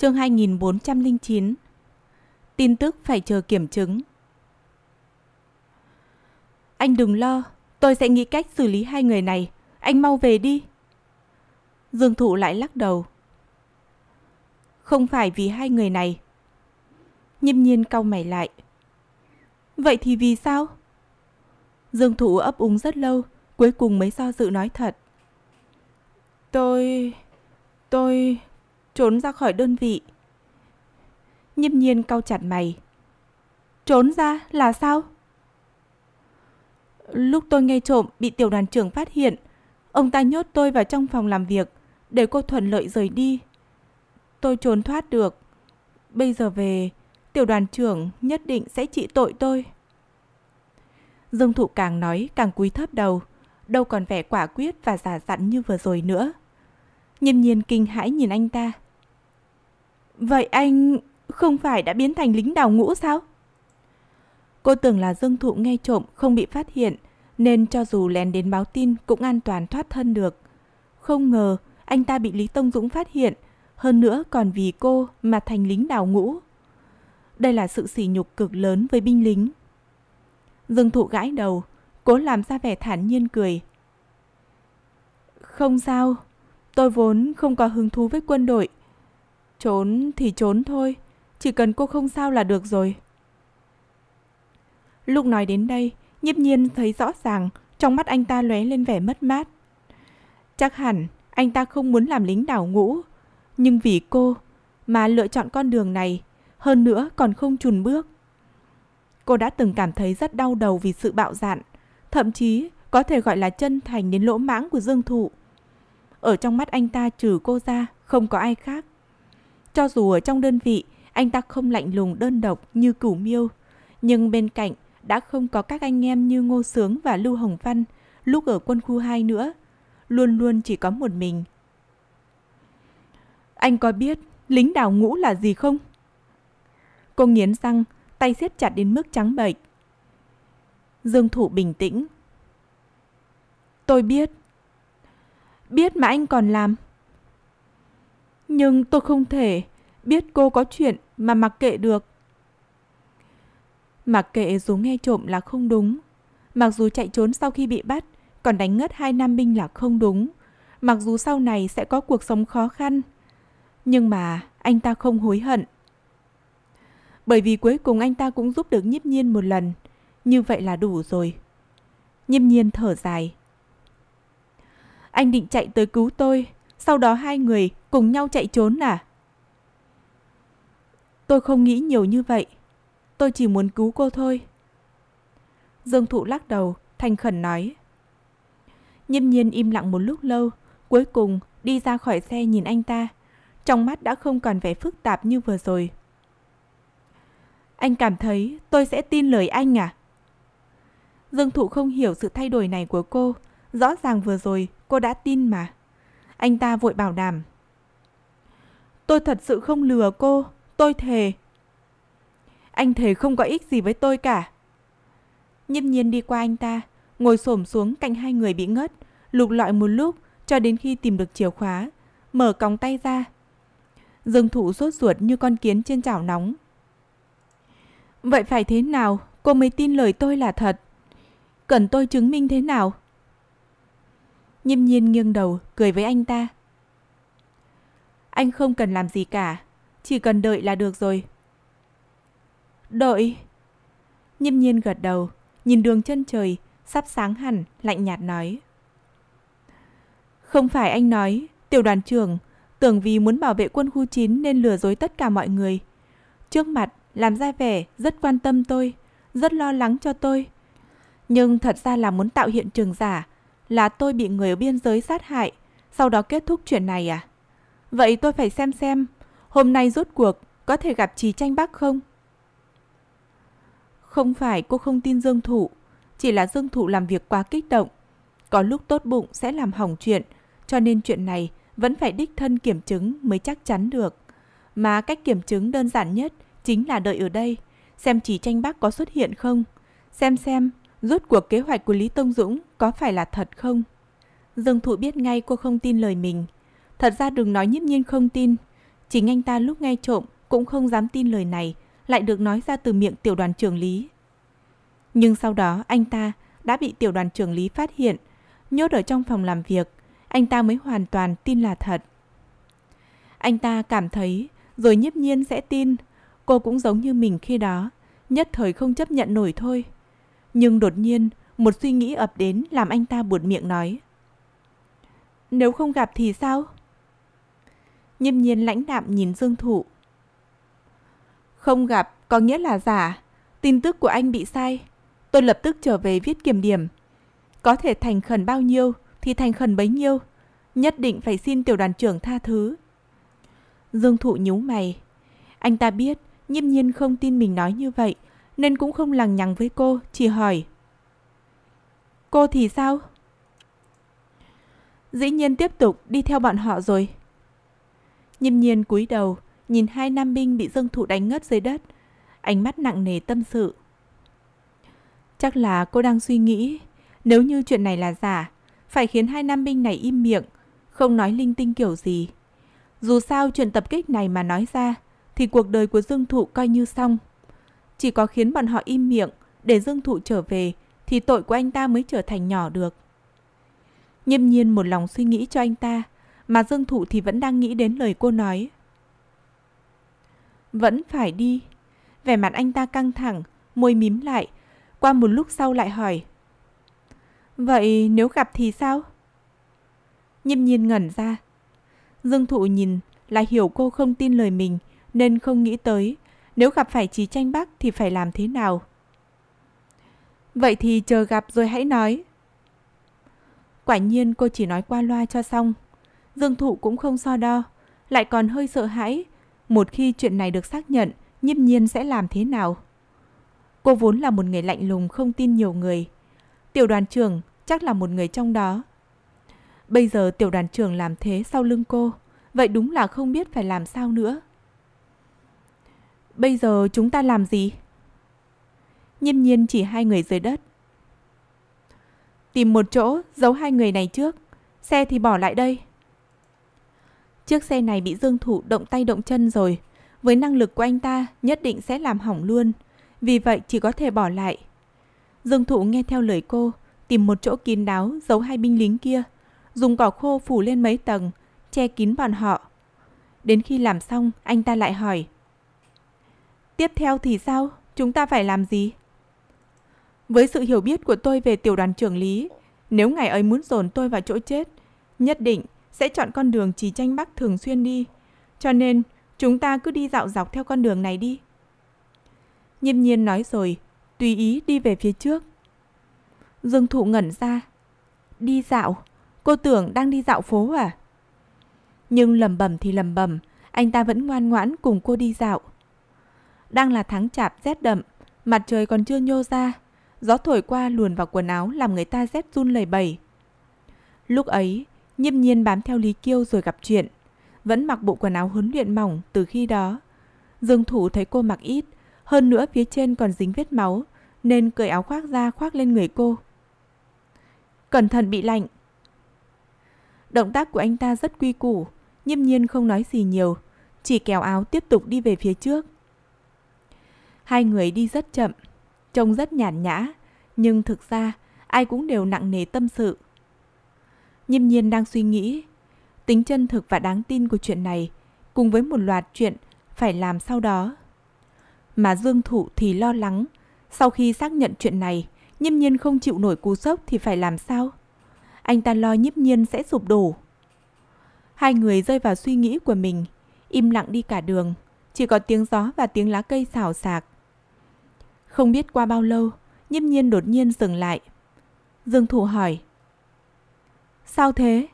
chương 2409. Tin tức phải chờ kiểm chứng. Anh đừng lo, tôi sẽ nghĩ cách xử lý hai người này. Anh mau về đi. Dương Thụ lại lắc đầu. Không phải vì hai người này. Nhâm nhiên cau mày lại. Vậy thì vì sao? Dương Thụ ấp úng rất lâu, cuối cùng mới do dự nói thật. Tôi... tôi trốn ra khỏi đơn vị. Nhâm nhiên cau chặt mày. Trốn ra là sao? Lúc tôi nghe trộm bị tiểu đoàn trưởng phát hiện, ông ta nhốt tôi vào trong phòng làm việc để cô thuận lợi rời đi. Tôi trốn thoát được. Bây giờ về, tiểu đoàn trưởng nhất định sẽ trị tội tôi. Dương Thụ càng nói càng cúi thấp đầu, đâu còn vẻ quả quyết và giả dặn như vừa rồi nữa. Nhâm nhiên kinh hãi nhìn anh ta. Vậy anh không phải đã biến thành lính đào ngũ sao? Cô tưởng là Dương Thụ nghe trộm không bị phát hiện, nên cho dù lén đến báo tin cũng an toàn thoát thân được. Không ngờ anh ta bị Lý Tông Dũng phát hiện, hơn nữa còn vì cô mà thành lính đào ngũ. Đây là sự sỉ nhục cực lớn với binh lính. Dương Thụ gãi đầu, cố làm ra vẻ thản nhiên cười. Không sao, tôi vốn không có hứng thú với quân đội, Trốn thì trốn thôi, chỉ cần cô không sao là được rồi. Lúc nói đến đây, nhiếp nhiên thấy rõ ràng trong mắt anh ta lóe lên vẻ mất mát. Chắc hẳn anh ta không muốn làm lính đảo ngũ, nhưng vì cô mà lựa chọn con đường này, hơn nữa còn không chùn bước. Cô đã từng cảm thấy rất đau đầu vì sự bạo dạn, thậm chí có thể gọi là chân thành đến lỗ mãng của Dương Thụ. Ở trong mắt anh ta trừ cô ra, không có ai khác. Cho dù ở trong đơn vị, anh ta không lạnh lùng đơn độc như cửu miêu, nhưng bên cạnh đã không có các anh em như Ngô Sướng và Lưu Hồng Văn lúc ở quân khu 2 nữa, luôn luôn chỉ có một mình. Anh có biết lính đào ngũ là gì không? Cô nghiến răng, tay siết chặt đến mức trắng bệch. Dương Thụ bình tĩnh. Tôi biết. Biết mà anh còn làm. Nhưng tôi không thể biết cô có chuyện mà mặc kệ được. Mặc kệ dù nghe trộm là không đúng. Mặc dù chạy trốn sau khi bị bắt, còn đánh ngất hai nam binh là không đúng. Mặc dù sau này sẽ có cuộc sống khó khăn. Nhưng mà anh ta không hối hận. Bởi vì cuối cùng anh ta cũng giúp được nhiếp nhiên một lần. Như vậy là đủ rồi. Nhiếp nhiên thở dài. Anh định chạy tới cứu tôi. Sau đó hai người cùng nhau chạy trốn à? Tôi không nghĩ nhiều như vậy. Tôi chỉ muốn cứu cô thôi. Dương Thụ lắc đầu, thành khẩn nói. Nhâm nhiên im lặng một lúc lâu, cuối cùng đi ra khỏi xe nhìn anh ta. Trong mắt đã không còn vẻ phức tạp như vừa rồi. Anh cảm thấy tôi sẽ tin lời anh à? Dương Thụ không hiểu sự thay đổi này của cô. Rõ ràng vừa rồi cô đã tin mà. Anh ta vội bảo đảm Tôi thật sự không lừa cô, tôi thề. Anh thề không có ích gì với tôi cả. Nhiếp nhiên đi qua anh ta, ngồi xổm xuống cạnh hai người bị ngất, lục lọi một lúc cho đến khi tìm được chìa khóa, mở còng tay ra. Dương Thụ sốt ruột như con kiến trên chảo nóng. Vậy phải thế nào cô mới tin lời tôi là thật? Cần tôi chứng minh thế nào? Nhiêm nhiên nghiêng đầu, cười với anh ta. Anh không cần làm gì cả, chỉ cần đợi là được rồi. Đợi. nhâm nhiên gật đầu, nhìn đường chân trời, sắp sáng hẳn, lạnh nhạt nói. Không phải anh nói, tiểu đoàn trưởng, tưởng vì muốn bảo vệ quân khu 9 nên lừa dối tất cả mọi người. Trước mặt, làm ra vẻ, rất quan tâm tôi, rất lo lắng cho tôi. Nhưng thật ra là muốn tạo hiện trường giả, là tôi bị người ở biên giới sát hại, sau đó kết thúc chuyện này à? Vậy tôi phải xem xem, hôm nay rốt cuộc có thể gặp Trí Tranh Bắc không? Không phải cô không tin Dương Thụ, chỉ là Dương Thụ làm việc quá kích động. Có lúc tốt bụng sẽ làm hỏng chuyện, cho nên chuyện này vẫn phải đích thân kiểm chứng mới chắc chắn được. Mà cách kiểm chứng đơn giản nhất chính là đợi ở đây, xem Trí Tranh Bắc có xuất hiện không, xem xem rốt cuộc kế hoạch của Lý Tông Dũng có phải là thật không. Dương Thụ biết ngay cô không tin lời mình, Thật ra đừng nói nhiếp nhiên không tin. Chính anh ta lúc nghe trộm cũng không dám tin lời này, lại được nói ra từ miệng tiểu đoàn trưởng Lý. Nhưng sau đó anh ta đã bị tiểu đoàn trưởng Lý phát hiện, nhốt ở trong phòng làm việc, anh ta mới hoàn toàn tin là thật. Anh ta cảm thấy rồi nhiếp nhiên sẽ tin, cô cũng giống như mình khi đó, nhất thời không chấp nhận nổi thôi. Nhưng đột nhiên, một suy nghĩ ập đến làm anh ta buột miệng nói. Nếu không gặp thì sao? Nhiêm nhiên lãnh đạm nhìn Dương Thụ. Không gặp có nghĩa là giả. Tin tức của anh bị sai. Tôi lập tức trở về viết kiểm điểm. Có thể thành khẩn bao nhiêu thì thành khẩn bấy nhiêu. Nhất định phải xin tiểu đoàn trưởng tha thứ. Dương Thụ nhíu mày. Anh ta biết Nhiêm nhiên không tin mình nói như vậy nên cũng không lằng nhằng với cô, chỉ hỏi. Cô thì sao? Dĩ nhiên tiếp tục đi theo bọn họ rồi. Nhâm nhiên cúi đầu, nhìn hai nam binh bị dân thủ đánh ngất dưới đất, ánh mắt nặng nề tâm sự. Chắc là cô đang suy nghĩ, nếu như chuyện này là giả, phải khiến hai nam binh này im miệng, không nói linh tinh kiểu gì. Dù sao chuyện tập kích này mà nói ra, thì cuộc đời của Dương Thụ coi như xong. Chỉ có khiến bọn họ im miệng để Dương Thụ trở về thì tội của anh ta mới trở thành nhỏ được. Nhâm nhiên một lòng suy nghĩ cho anh ta, mà Dương Thụ thì vẫn đang nghĩ đến lời cô nói. Vẫn phải đi. Vẻ mặt anh ta căng thẳng, môi mím lại, qua một lúc sau lại hỏi. Vậy nếu gặp thì sao? Nhâm nhiên ngẩn ra. Dương Thụ nhìn là hiểu cô không tin lời mình nên không nghĩ tới nếu gặp phải Trí Tranh Bắc thì phải làm thế nào. Vậy thì chờ gặp rồi hãy nói. Quả nhiên cô chỉ nói qua loa cho xong. Dương Thụ cũng không so đo, lại còn hơi sợ hãi. Một khi chuyện này được xác nhận, nhiếp nhiên sẽ làm thế nào? Cô vốn là một người lạnh lùng không tin nhiều người. Tiểu đoàn trưởng chắc là một người trong đó. Bây giờ tiểu đoàn trưởng làm thế sau lưng cô, vậy đúng là không biết phải làm sao nữa. Bây giờ chúng ta làm gì? Nhiêm nhiên chỉ hai người dưới đất. Tìm một chỗ, giấu hai người này trước. Xe thì bỏ lại đây. Chiếc xe này bị Dương Thủ động tay động chân rồi. Với năng lực của anh ta, nhất định sẽ làm hỏng luôn. Vì vậy chỉ có thể bỏ lại. Dương Thụ nghe theo lời cô, tìm một chỗ kín đáo giấu hai binh lính kia. Dùng cỏ khô phủ lên mấy tầng, che kín bọn họ. Đến khi làm xong, anh ta lại hỏi. Tiếp theo thì sao? Chúng ta phải làm gì? Với sự hiểu biết của tôi về tiểu đoàn trưởng Lý, nếu ngài ấy muốn dồn tôi vào chỗ chết, nhất định sẽ chọn con đường chỉ tranh bắc thường xuyên đi. Cho nên, chúng ta cứ đi dạo dọc theo con đường này đi. Nhiêm nhiên nói rồi, tùy ý đi về phía trước. Dương Thụ ngẩn ra. Đi dạo? Cô tưởng đang đi dạo phố à? Nhưng lầm bầm thì lầm bầm, anh ta vẫn ngoan ngoãn cùng cô đi dạo. Đang là tháng chạp rét đậm, mặt trời còn chưa nhô ra, gió thổi qua luồn vào quần áo làm người ta rét run lẩy bẩy. Lúc ấy, Nhiếp nhiên bám theo Lý Kiêu rồi gặp chuyện. Vẫn mặc bộ quần áo huấn luyện mỏng từ khi đó. Dương thủ thấy cô mặc ít, hơn nữa phía trên còn dính vết máu, nên cởi áo khoác ra khoác lên người cô. Cẩn thận bị lạnh. Động tác của anh ta rất quy củ, nhiếp nhiên không nói gì nhiều, chỉ kéo áo tiếp tục đi về phía trước. Hai người đi rất chậm, trông rất nhàn nhã, nhưng thực ra ai cũng đều nặng nề tâm sự. Nhiêm nhiên đang suy nghĩ. Tính chân thực và đáng tin của chuyện này cùng với một loạt chuyện phải làm sau đó. Mà Dương Thụ thì lo lắng. Sau khi xác nhận chuyện này, nhiếp nhiên không chịu nổi cú sốc thì phải làm sao? Anh ta lo nhiếp nhiên sẽ sụp đổ. Hai người rơi vào suy nghĩ của mình, im lặng đi cả đường, chỉ có tiếng gió và tiếng lá cây xào xạc. Không biết qua bao lâu, nhiếp nhiên đột nhiên dừng lại. Dương Thụ hỏi, Sao thế?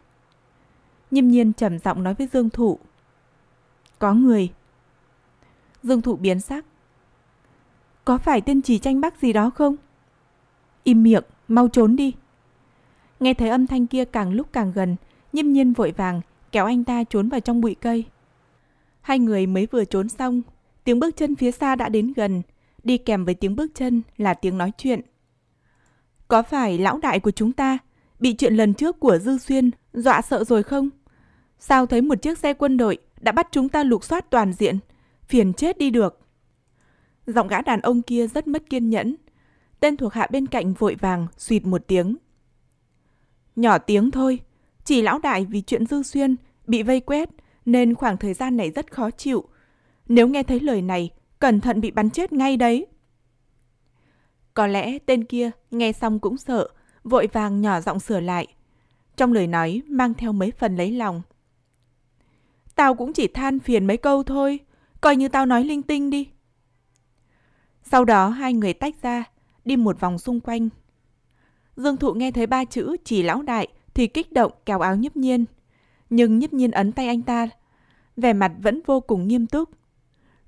Nhâm nhiên trầm giọng nói với Dương Thụ. Có người. Dương Thụ biến sắc. Có phải tiên chỉ tranh bắc gì đó không? Im miệng, mau trốn đi. Nghe thấy âm thanh kia càng lúc càng gần, nhâm nhiên vội vàng kéo anh ta trốn vào trong bụi cây. Hai người mới vừa trốn xong, tiếng bước chân phía xa đã đến gần, đi kèm với tiếng bước chân là tiếng nói chuyện. Có phải lão đại của chúng ta Bị chuyện lần trước của Dư Xuyên dọa sợ rồi không? Sao thấy một chiếc xe quân đội đã bắt chúng ta lục soát toàn diện? Phiền chết đi được. Giọng gã đàn ông kia rất mất kiên nhẫn. Tên thuộc hạ bên cạnh vội vàng suyệt một tiếng. Nhỏ tiếng thôi. Chỉ lão đại vì chuyện Dư Xuyên bị vây quét nên khoảng thời gian này rất khó chịu. Nếu nghe thấy lời này, cẩn thận bị bắn chết ngay đấy. Có lẽ tên kia nghe xong cũng sợ, vội vàng nhỏ giọng sửa lại. Trong lời nói mang theo mấy phần lấy lòng. Tao cũng chỉ than phiền mấy câu thôi, coi như tao nói linh tinh đi. Sau đó hai người tách ra, đi một vòng xung quanh. Dương Thụ nghe thấy ba chữ chỉ lão đại thì kích động kéo áo nhấp nhiên. Nhưng nhấp nhiên ấn tay anh ta, vẻ mặt vẫn vô cùng nghiêm túc.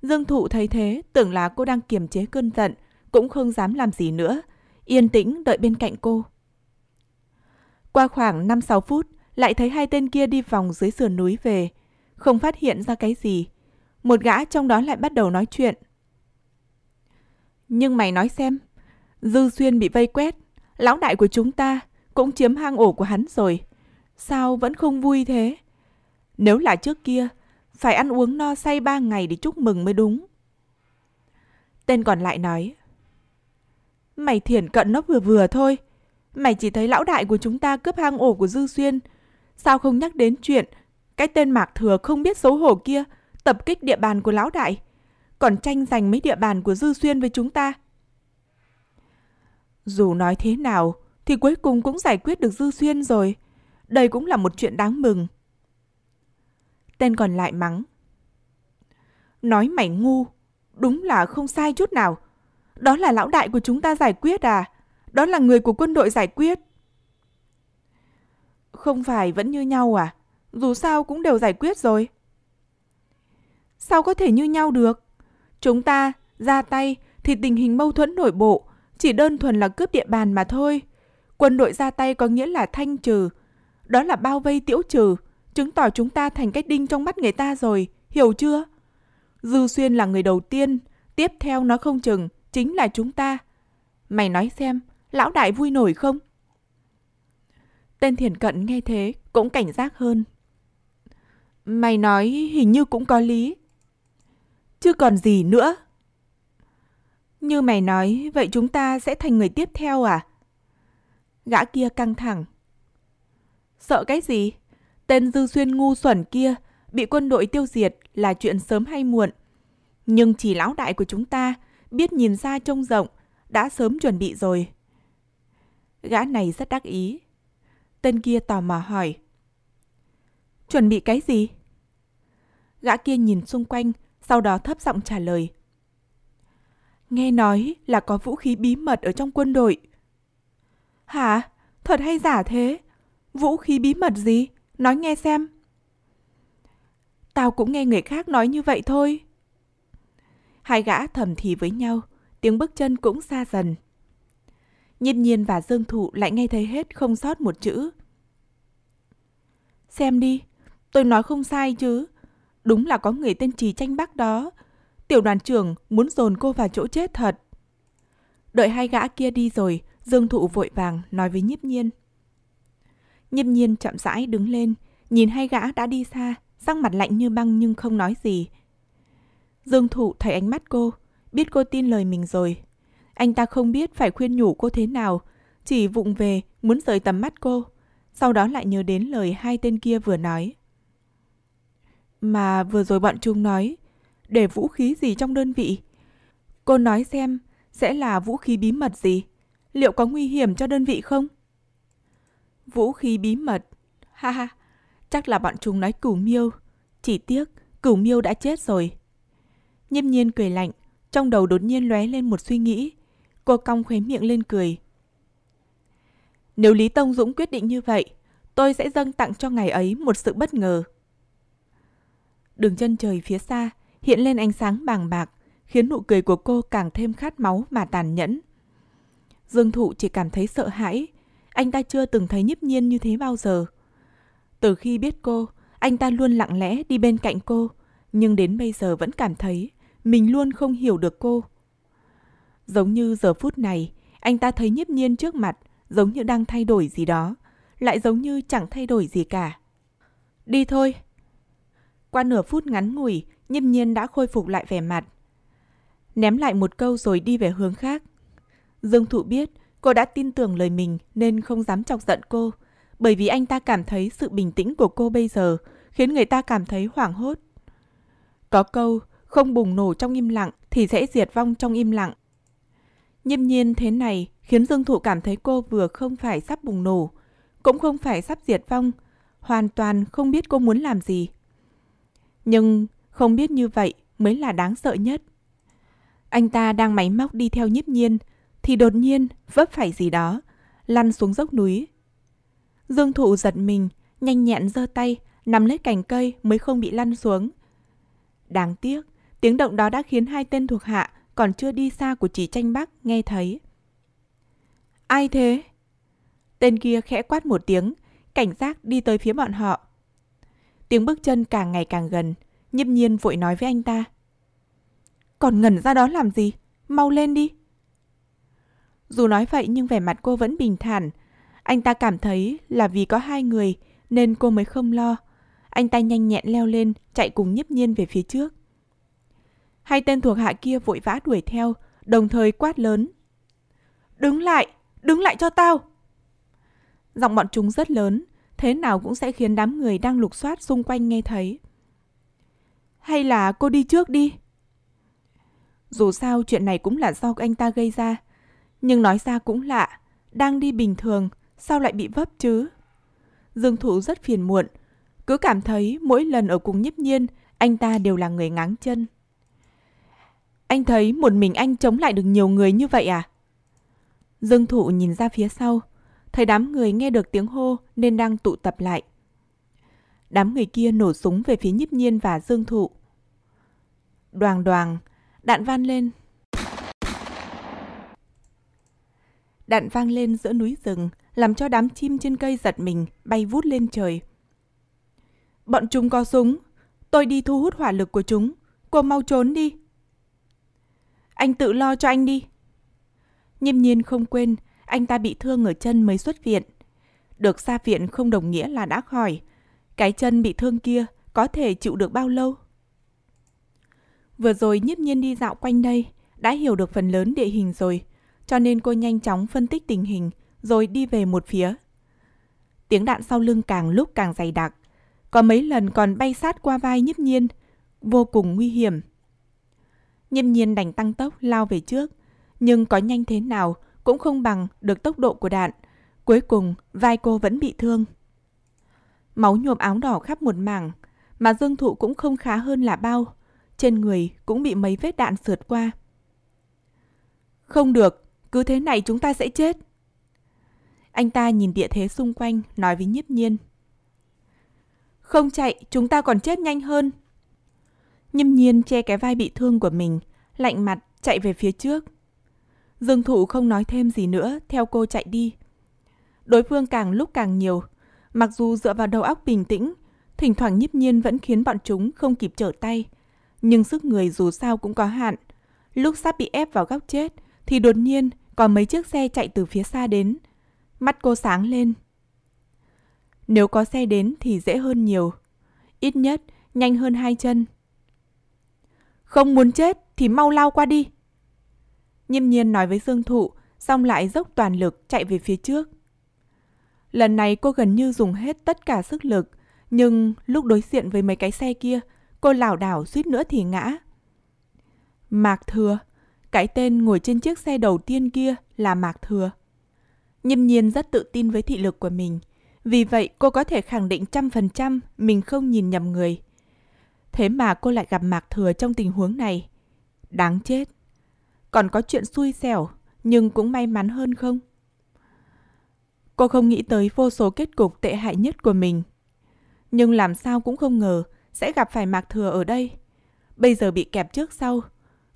Dương Thụ thấy thế, tưởng là cô đang kiềm chế cơn giận, cũng không dám làm gì nữa, yên tĩnh đợi bên cạnh cô. Qua khoảng 5-6 phút, lại thấy hai tên kia đi vòng dưới sườn núi về, không phát hiện ra cái gì. Một gã trong đó lại bắt đầu nói chuyện. Nhưng mày nói xem, Dư Xuyên bị vây quét, lão đại của chúng ta cũng chiếm hang ổ của hắn rồi. Sao vẫn không vui thế? Nếu là trước kia, phải ăn uống no say ba ngày để chúc mừng mới đúng. Tên còn lại nói, Mày thiển cận nó vừa vừa thôi, Mày chỉ thấy lão đại của chúng ta cướp hang ổ của Dư Xuyên. Sao không nhắc đến chuyện cái tên Mạc Thừa không biết xấu hổ kia tập kích địa bàn của lão đại, còn tranh giành mấy địa bàn của Dư Xuyên với chúng ta. Dù nói thế nào thì cuối cùng cũng giải quyết được Dư Xuyên rồi. Đây cũng là một chuyện đáng mừng. Tên còn lại mắng. Nói mày ngu, đúng là không sai chút nào. Đó là lão đại của chúng ta giải quyết à? Đó là người của quân đội giải quyết. Không phải vẫn như nhau à? Dù sao cũng đều giải quyết rồi. Sao có thể như nhau được? Chúng ta ra tay thì tình hình mâu thuẫn nội bộ chỉ đơn thuần là cướp địa bàn mà thôi. Quân đội ra tay có nghĩa là thanh trừ. Đó là bao vây tiễu trừ, chứng tỏ chúng ta thành cái đinh trong mắt người ta rồi, hiểu chưa? Dư Xuyên là người đầu tiên, tiếp theo nó không chừng, chính là chúng ta. Mày nói xem, lão đại vui nổi không? Tên thiền cận nghe thế cũng cảnh giác hơn. Mày nói hình như cũng có lý. Chứ còn gì nữa. Như mày nói, vậy chúng ta sẽ thành người tiếp theo à? Gã kia căng thẳng. Sợ cái gì? Tên dư xuyên ngu xuẩn kia bị quân đội tiêu diệt là chuyện sớm hay muộn. Nhưng chỉ lão đại của chúng ta biết nhìn xa trông rộng, đã sớm chuẩn bị rồi. Gã này rất đắc ý. Tên kia tò mò hỏi. Chuẩn bị cái gì? Gã kia nhìn xung quanh, sau đó thấp giọng trả lời. Nghe nói là có vũ khí bí mật ở trong quân đội. Hả? Thật hay giả thế? Vũ khí bí mật gì? Nói nghe xem. Tao cũng nghe người khác nói như vậy thôi. Hai gã thầm thì với nhau, tiếng bước chân cũng xa dần. Nhiên nhiên và Dương Thụ lại nghe thấy hết không sót một chữ. Xem đi, tôi nói không sai chứ. Đúng là có người tên Trì Tranh Bác đó. Tiểu đoàn trưởng muốn dồn cô vào chỗ chết thật. Đợi hai gã kia đi rồi, Dương Thụ vội vàng nói với Nhiếp Nhiên. Nhiếp Nhiên chậm rãi đứng lên, nhìn hai gã đã đi xa, sắc mặt lạnh như băng nhưng không nói gì. Dương Thụ thấy ánh mắt cô, biết cô tin lời mình rồi, anh ta không biết phải khuyên nhủ cô thế nào, chỉ vụng về muốn rời tầm mắt cô, sau đó lại nhớ đến lời hai tên kia vừa nói. Mà vừa rồi bọn chúng nói, để vũ khí gì trong đơn vị? Cô nói xem, sẽ là vũ khí bí mật gì? Liệu có nguy hiểm cho đơn vị không? Vũ khí bí mật. Ha ha, chắc là bọn chúng nói cửu miêu. Chỉ tiếc, cửu miêu đã chết rồi. Nhiêm nhiên cười lạnh, trong đầu đột nhiên lóe lên một suy nghĩ. Cô cong khóe miệng lên cười. Nếu Lý Tông Dũng quyết định như vậy, tôi sẽ dâng tặng cho ngày ấy một sự bất ngờ. Đường chân trời phía xa hiện lên ánh sáng bàng bạc, khiến nụ cười của cô càng thêm khát máu mà tàn nhẫn. Dương Thụ chỉ cảm thấy sợ hãi, anh ta chưa từng thấy nhíp nhiên như thế bao giờ. Từ khi biết cô, anh ta luôn lặng lẽ đi bên cạnh cô, nhưng đến bây giờ vẫn cảm thấy mình luôn không hiểu được cô. Giống như giờ phút này, anh ta thấy nhiếp nhiên trước mặt, giống như đang thay đổi gì đó, lại giống như chẳng thay đổi gì cả. Đi thôi. Qua nửa phút ngắn ngủi, nhiếp nhiên đã khôi phục lại vẻ mặt. Ném lại một câu rồi đi về hướng khác. Dương Thụ biết cô đã tin tưởng lời mình nên không dám chọc giận cô, bởi vì anh ta cảm thấy sự bình tĩnh của cô bây giờ khiến người ta cảm thấy hoảng hốt. Có câu, không bùng nổ trong im lặng thì sẽ diệt vong trong im lặng. Nhiêm nhiên thế này khiến Dương Thụ cảm thấy cô vừa không phải sắp bùng nổ, cũng không phải sắp diệt vong, hoàn toàn không biết cô muốn làm gì. Nhưng không biết như vậy mới là đáng sợ nhất. Anh ta đang máy móc đi theo nhiếp nhiên, thì đột nhiên vấp phải gì đó, lăn xuống dốc núi. Dương Thụ giật mình, nhanh nhẹn giơ tay, nắm lấy cành cây mới không bị lăn xuống. Đáng tiếc, tiếng động đó đã khiến hai tên thuộc hạ còn chưa đi xa của chị tranh bắc nghe thấy. Ai thế? Tên kia khẽ quát một tiếng, cảnh giác đi tới phía bọn họ. Tiếng bước chân càng ngày càng gần, nhiếp nhiên vội nói với anh ta. Còn ngẩn ra đó làm gì? Mau lên đi! Dù nói vậy nhưng vẻ mặt cô vẫn bình thản. Anh ta cảm thấy là vì có hai người nên cô mới không lo. Anh ta nhanh nhẹn leo lên, chạy cùng nhiếp nhiên về phía trước. Hai tên thuộc hạ kia vội vã đuổi theo, đồng thời quát lớn. Đứng lại, đứng lại cho tao! Giọng bọn chúng rất lớn, thế nào cũng sẽ khiến đám người đang lục soát xung quanh nghe thấy. Hay là cô đi trước đi? Dù sao chuyện này cũng là do anh ta gây ra. Nhưng nói ra cũng lạ, đang đi bình thường, sao lại bị vấp chứ? Dương Thụ rất phiền muộn, cứ cảm thấy mỗi lần ở cùng nhiếp nhiên, anh ta đều là người ngáng chân. Anh thấy một mình anh chống lại được nhiều người như vậy à? Dương thụ nhìn ra phía sau, thấy đám người nghe được tiếng hô nên đang tụ tập lại. Đám người kia nổ súng về phía nhiếp nhiên và dương thụ. Đoàn đoàn, đạn van lên. Đạn vang lên giữa núi rừng, làm cho đám chim trên cây giật mình, bay vút lên trời. Bọn chúng có súng, tôi đi thu hút hỏa lực của chúng, cô mau trốn đi anh tự lo cho anh đi. Nghiêm nhiên không quên, anh ta bị thương ở chân mới xuất viện. Được ra viện không đồng nghĩa là đã khỏi. Cái chân bị thương kia có thể chịu được bao lâu? Vừa rồi nhiếp nhiên đi dạo quanh đây, đã hiểu được phần lớn địa hình rồi, cho nên cô nhanh chóng phân tích tình hình, rồi đi về một phía. Tiếng đạn sau lưng càng lúc càng dày đặc, có mấy lần còn bay sát qua vai nhiếp nhiên, vô cùng nguy hiểm. Nhâm nhiên đành tăng tốc lao về trước, nhưng có nhanh thế nào cũng không bằng được tốc độ của đạn. Cuối cùng, vai cô vẫn bị thương. Máu nhuộm áo đỏ khắp một mảng, mà dương thụ cũng không khá hơn là bao. Trên người cũng bị mấy vết đạn sượt qua. Không được, cứ thế này chúng ta sẽ chết. Anh ta nhìn địa thế xung quanh, nói với nhiếp nhiên. Không chạy, chúng ta còn chết nhanh hơn, Nhâm nhiên che cái vai bị thương của mình, lạnh mặt chạy về phía trước. Dương Thụ không nói thêm gì nữa, theo cô chạy đi. Đối phương càng lúc càng nhiều, mặc dù dựa vào đầu óc bình tĩnh, thỉnh thoảng nhiếp nhiên vẫn khiến bọn chúng không kịp trở tay. Nhưng sức người dù sao cũng có hạn. Lúc sắp bị ép vào góc chết, thì đột nhiên có mấy chiếc xe chạy từ phía xa đến. Mắt cô sáng lên. Nếu có xe đến thì dễ hơn nhiều. Ít nhất, nhanh hơn hai chân. Không muốn chết thì mau lao qua đi. Nhiêm nhiên nói với Dương Thụ, xong lại dốc toàn lực chạy về phía trước. Lần này cô gần như dùng hết tất cả sức lực, nhưng lúc đối diện với mấy cái xe kia, cô lảo đảo suýt nữa thì ngã. Mạc Thừa, cái tên ngồi trên chiếc xe đầu tiên kia là Mạc Thừa. Nhiêm nhiên rất tự tin với thị lực của mình, vì vậy cô có thể khẳng định trăm phần trăm mình không nhìn nhầm người. Thế mà cô lại gặp Mạc Thừa trong tình huống này. Đáng chết. Còn có chuyện xui xẻo, nhưng cũng may mắn hơn không? Cô không nghĩ tới vô số kết cục tệ hại nhất của mình. Nhưng làm sao cũng không ngờ sẽ gặp phải Mạc Thừa ở đây. Bây giờ bị kẹp trước sau.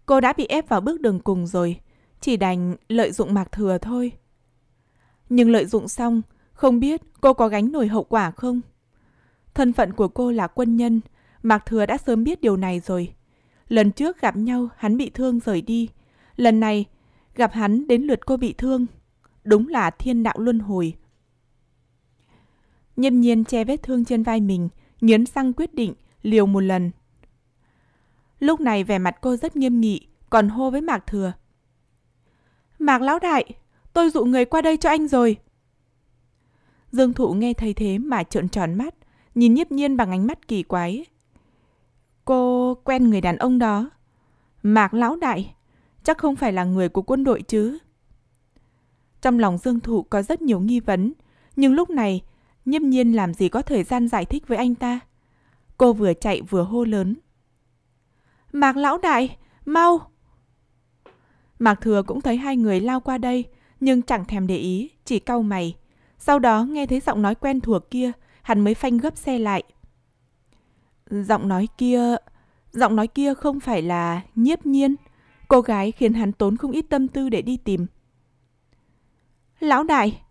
Cô đã bị ép vào bước đường cùng rồi. Chỉ đành lợi dụng Mạc Thừa thôi. Nhưng lợi dụng xong, không biết cô có gánh nổi hậu quả không? Thân phận của cô là quân nhân, Mạc Thừa đã sớm biết điều này rồi. Lần trước gặp nhau, hắn bị thương rời đi. Lần này, gặp hắn đến lượt cô bị thương. Đúng là thiên đạo luân hồi. Nhâm nhiên che vết thương trên vai mình, nghiến răng quyết định, liều một lần. Lúc này vẻ mặt cô rất nghiêm nghị, còn hô với Mạc Thừa. Mạc Lão Đại, tôi dụ người qua đây cho anh rồi. Dương Thụ nghe thấy thế mà trợn tròn mắt, nhìn nhiếp nhiên bằng ánh mắt kỳ quái. Cô quen người đàn ông đó. Mạc Lão Đại, chắc không phải là người của quân đội chứ. Trong lòng Dương Thụ có rất nhiều nghi vấn, nhưng lúc này, nhiêm nhiên làm gì có thời gian giải thích với anh ta. Cô vừa chạy vừa hô lớn. Mạc Lão Đại, mau! Mạc Thừa cũng thấy hai người lao qua đây, nhưng chẳng thèm để ý, chỉ cau mày. Sau đó nghe thấy giọng nói quen thuộc kia, hắn mới phanh gấp xe lại. Giọng nói kia... Giọng nói kia không phải là nhiếp nhiên. Cô gái khiến hắn tốn không ít tâm tư để đi tìm. Lão đại!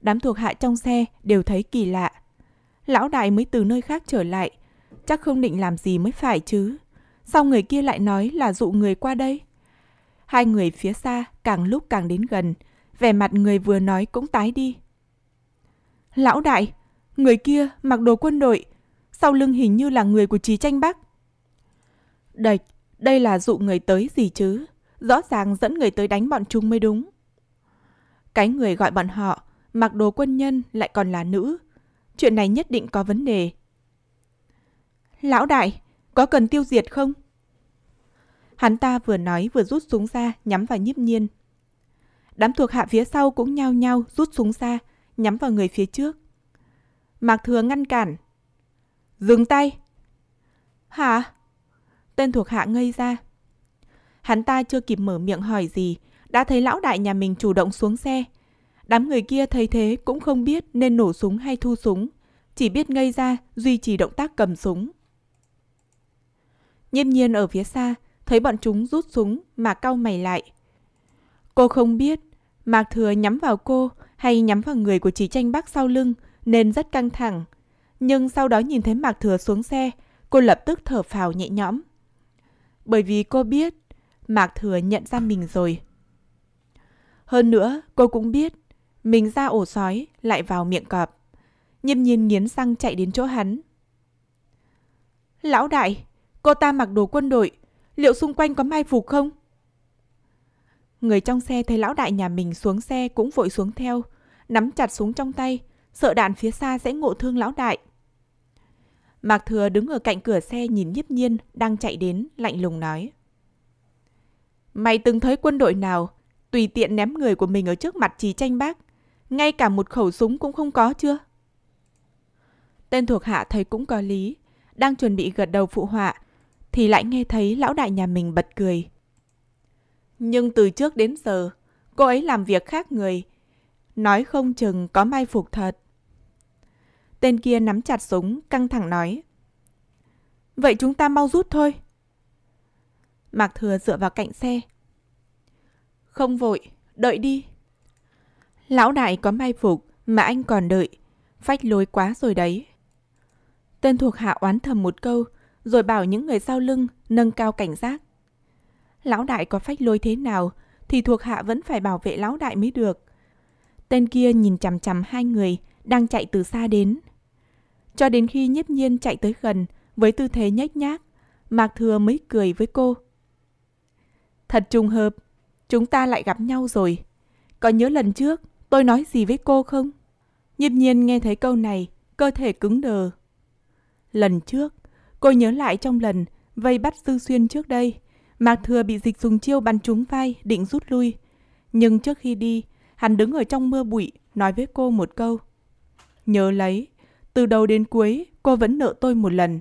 Đám thuộc hạ trong xe đều thấy kỳ lạ. Lão đại mới từ nơi khác trở lại. Chắc không định làm gì mới phải chứ. Sao người kia lại nói là dụ người qua đây? Hai người phía xa càng lúc càng đến gần. Vẻ mặt người vừa nói cũng tái đi. Lão đại! Người kia mặc đồ quân đội sau lưng hình như là người của Trí Tranh Bắc. Đạch, đây là dụ người tới gì chứ? Rõ ràng dẫn người tới đánh bọn chúng mới đúng. Cái người gọi bọn họ, mặc đồ quân nhân lại còn là nữ. Chuyện này nhất định có vấn đề. Lão đại, có cần tiêu diệt không? Hắn ta vừa nói vừa rút súng ra, nhắm vào nhiếp nhiên. Đám thuộc hạ phía sau cũng nhao nhao rút súng ra, nhắm vào người phía trước. Mạc Thừa ngăn cản, Dừng tay! Hả? Tên thuộc hạ ngây ra. Hắn ta chưa kịp mở miệng hỏi gì, đã thấy lão đại nhà mình chủ động xuống xe. Đám người kia thấy thế cũng không biết nên nổ súng hay thu súng, chỉ biết ngây ra duy trì động tác cầm súng. Nhiêm nhiên ở phía xa, thấy bọn chúng rút súng mà cau mày lại. Cô không biết Mạc Thừa nhắm vào cô hay nhắm vào người của Chí Tranh bác sau lưng nên rất căng thẳng, nhưng sau đó nhìn thấy Mạc Thừa xuống xe, cô lập tức thở phào nhẹ nhõm. Bởi vì cô biết, Mạc Thừa nhận ra mình rồi. Hơn nữa, cô cũng biết, mình ra ổ sói lại vào miệng cọp. Nhâm nhiên nghiến răng chạy đến chỗ hắn. Lão đại, cô ta mặc đồ quân đội, liệu xung quanh có mai phục không? Người trong xe thấy lão đại nhà mình xuống xe cũng vội xuống theo, nắm chặt súng trong tay, sợ đạn phía xa sẽ ngộ thương lão đại. Mạc Thừa đứng ở cạnh cửa xe nhìn nhiếp nhiên đang chạy đến, lạnh lùng nói. Mày từng thấy quân đội nào tùy tiện ném người của mình ở trước mặt chỉ tranh bác, ngay cả một khẩu súng cũng không có chưa? Tên thuộc hạ thấy cũng có lý, đang chuẩn bị gật đầu phụ họa, thì lại nghe thấy lão đại nhà mình bật cười. Nhưng từ trước đến giờ, cô ấy làm việc khác người, nói không chừng có mai phục thật. Tên kia nắm chặt súng, căng thẳng nói. Vậy chúng ta mau rút thôi. Mạc Thừa dựa vào cạnh xe. Không vội, đợi đi. Lão đại có may phục mà anh còn đợi. Phách lối quá rồi đấy. Tên thuộc hạ oán thầm một câu, rồi bảo những người sau lưng nâng cao cảnh giác. Lão đại có phách lối thế nào thì thuộc hạ vẫn phải bảo vệ lão đại mới được. Tên kia nhìn chằm chằm hai người, đang chạy từ xa đến. Cho đến khi nhiếp nhiên chạy tới gần với tư thế nhếch nhác, Mạc Thừa mới cười với cô. Thật trùng hợp, chúng ta lại gặp nhau rồi. Có nhớ lần trước tôi nói gì với cô không? Nhiếp nhiên nghe thấy câu này, cơ thể cứng đờ. Lần trước, cô nhớ lại trong lần vây bắt Dư Xuyên trước đây. Mạc Thừa bị dịch dùng chiêu bắn trúng vai, định rút lui. Nhưng trước khi đi, hắn đứng ở trong mưa bụi, nói với cô một câu nhớ lấy, từ đầu đến cuối cô vẫn nợ tôi một lần.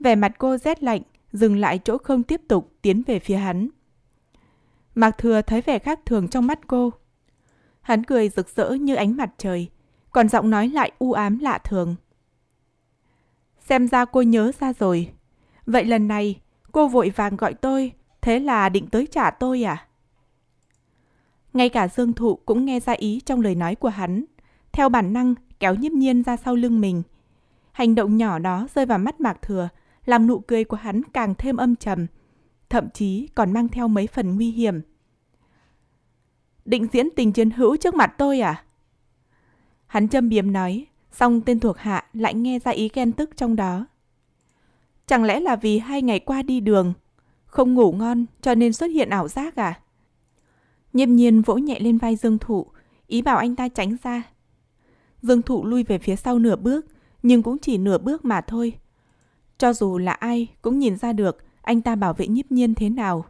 Vẻ mặt cô rét lạnh, dừng lại chỗ không tiếp tục tiến về phía hắn. Mạc Thừa thấy vẻ khác thường trong mắt cô. Hắn cười rực rỡ như ánh mặt trời, còn giọng nói lại u ám lạ thường. Xem ra cô nhớ ra rồi. Vậy lần này, cô vội vàng gọi tôi, thế là định tới trả tôi à? Ngay cả Dương Thụ cũng nghe ra ý trong lời nói của hắn theo bản năng kéo nhiếp nhiên ra sau lưng mình. Hành động nhỏ đó rơi vào mắt Mạc Thừa, làm nụ cười của hắn càng thêm âm trầm, thậm chí còn mang theo mấy phần nguy hiểm. Định diễn tình chiến hữu trước mặt tôi à? Hắn châm biếm nói, xong tên thuộc hạ lại nghe ra ý ghen tức trong đó. Chẳng lẽ là vì hai ngày qua đi đường, không ngủ ngon cho nên xuất hiện ảo giác à? Nhiếp nhiên vỗ nhẹ lên vai Dương Thụ, ý bảo anh ta tránh ra Vương Thụ lui về phía sau nửa bước, nhưng cũng chỉ nửa bước mà thôi. Cho dù là ai cũng nhìn ra được anh ta bảo vệ nhiếp nhiên thế nào.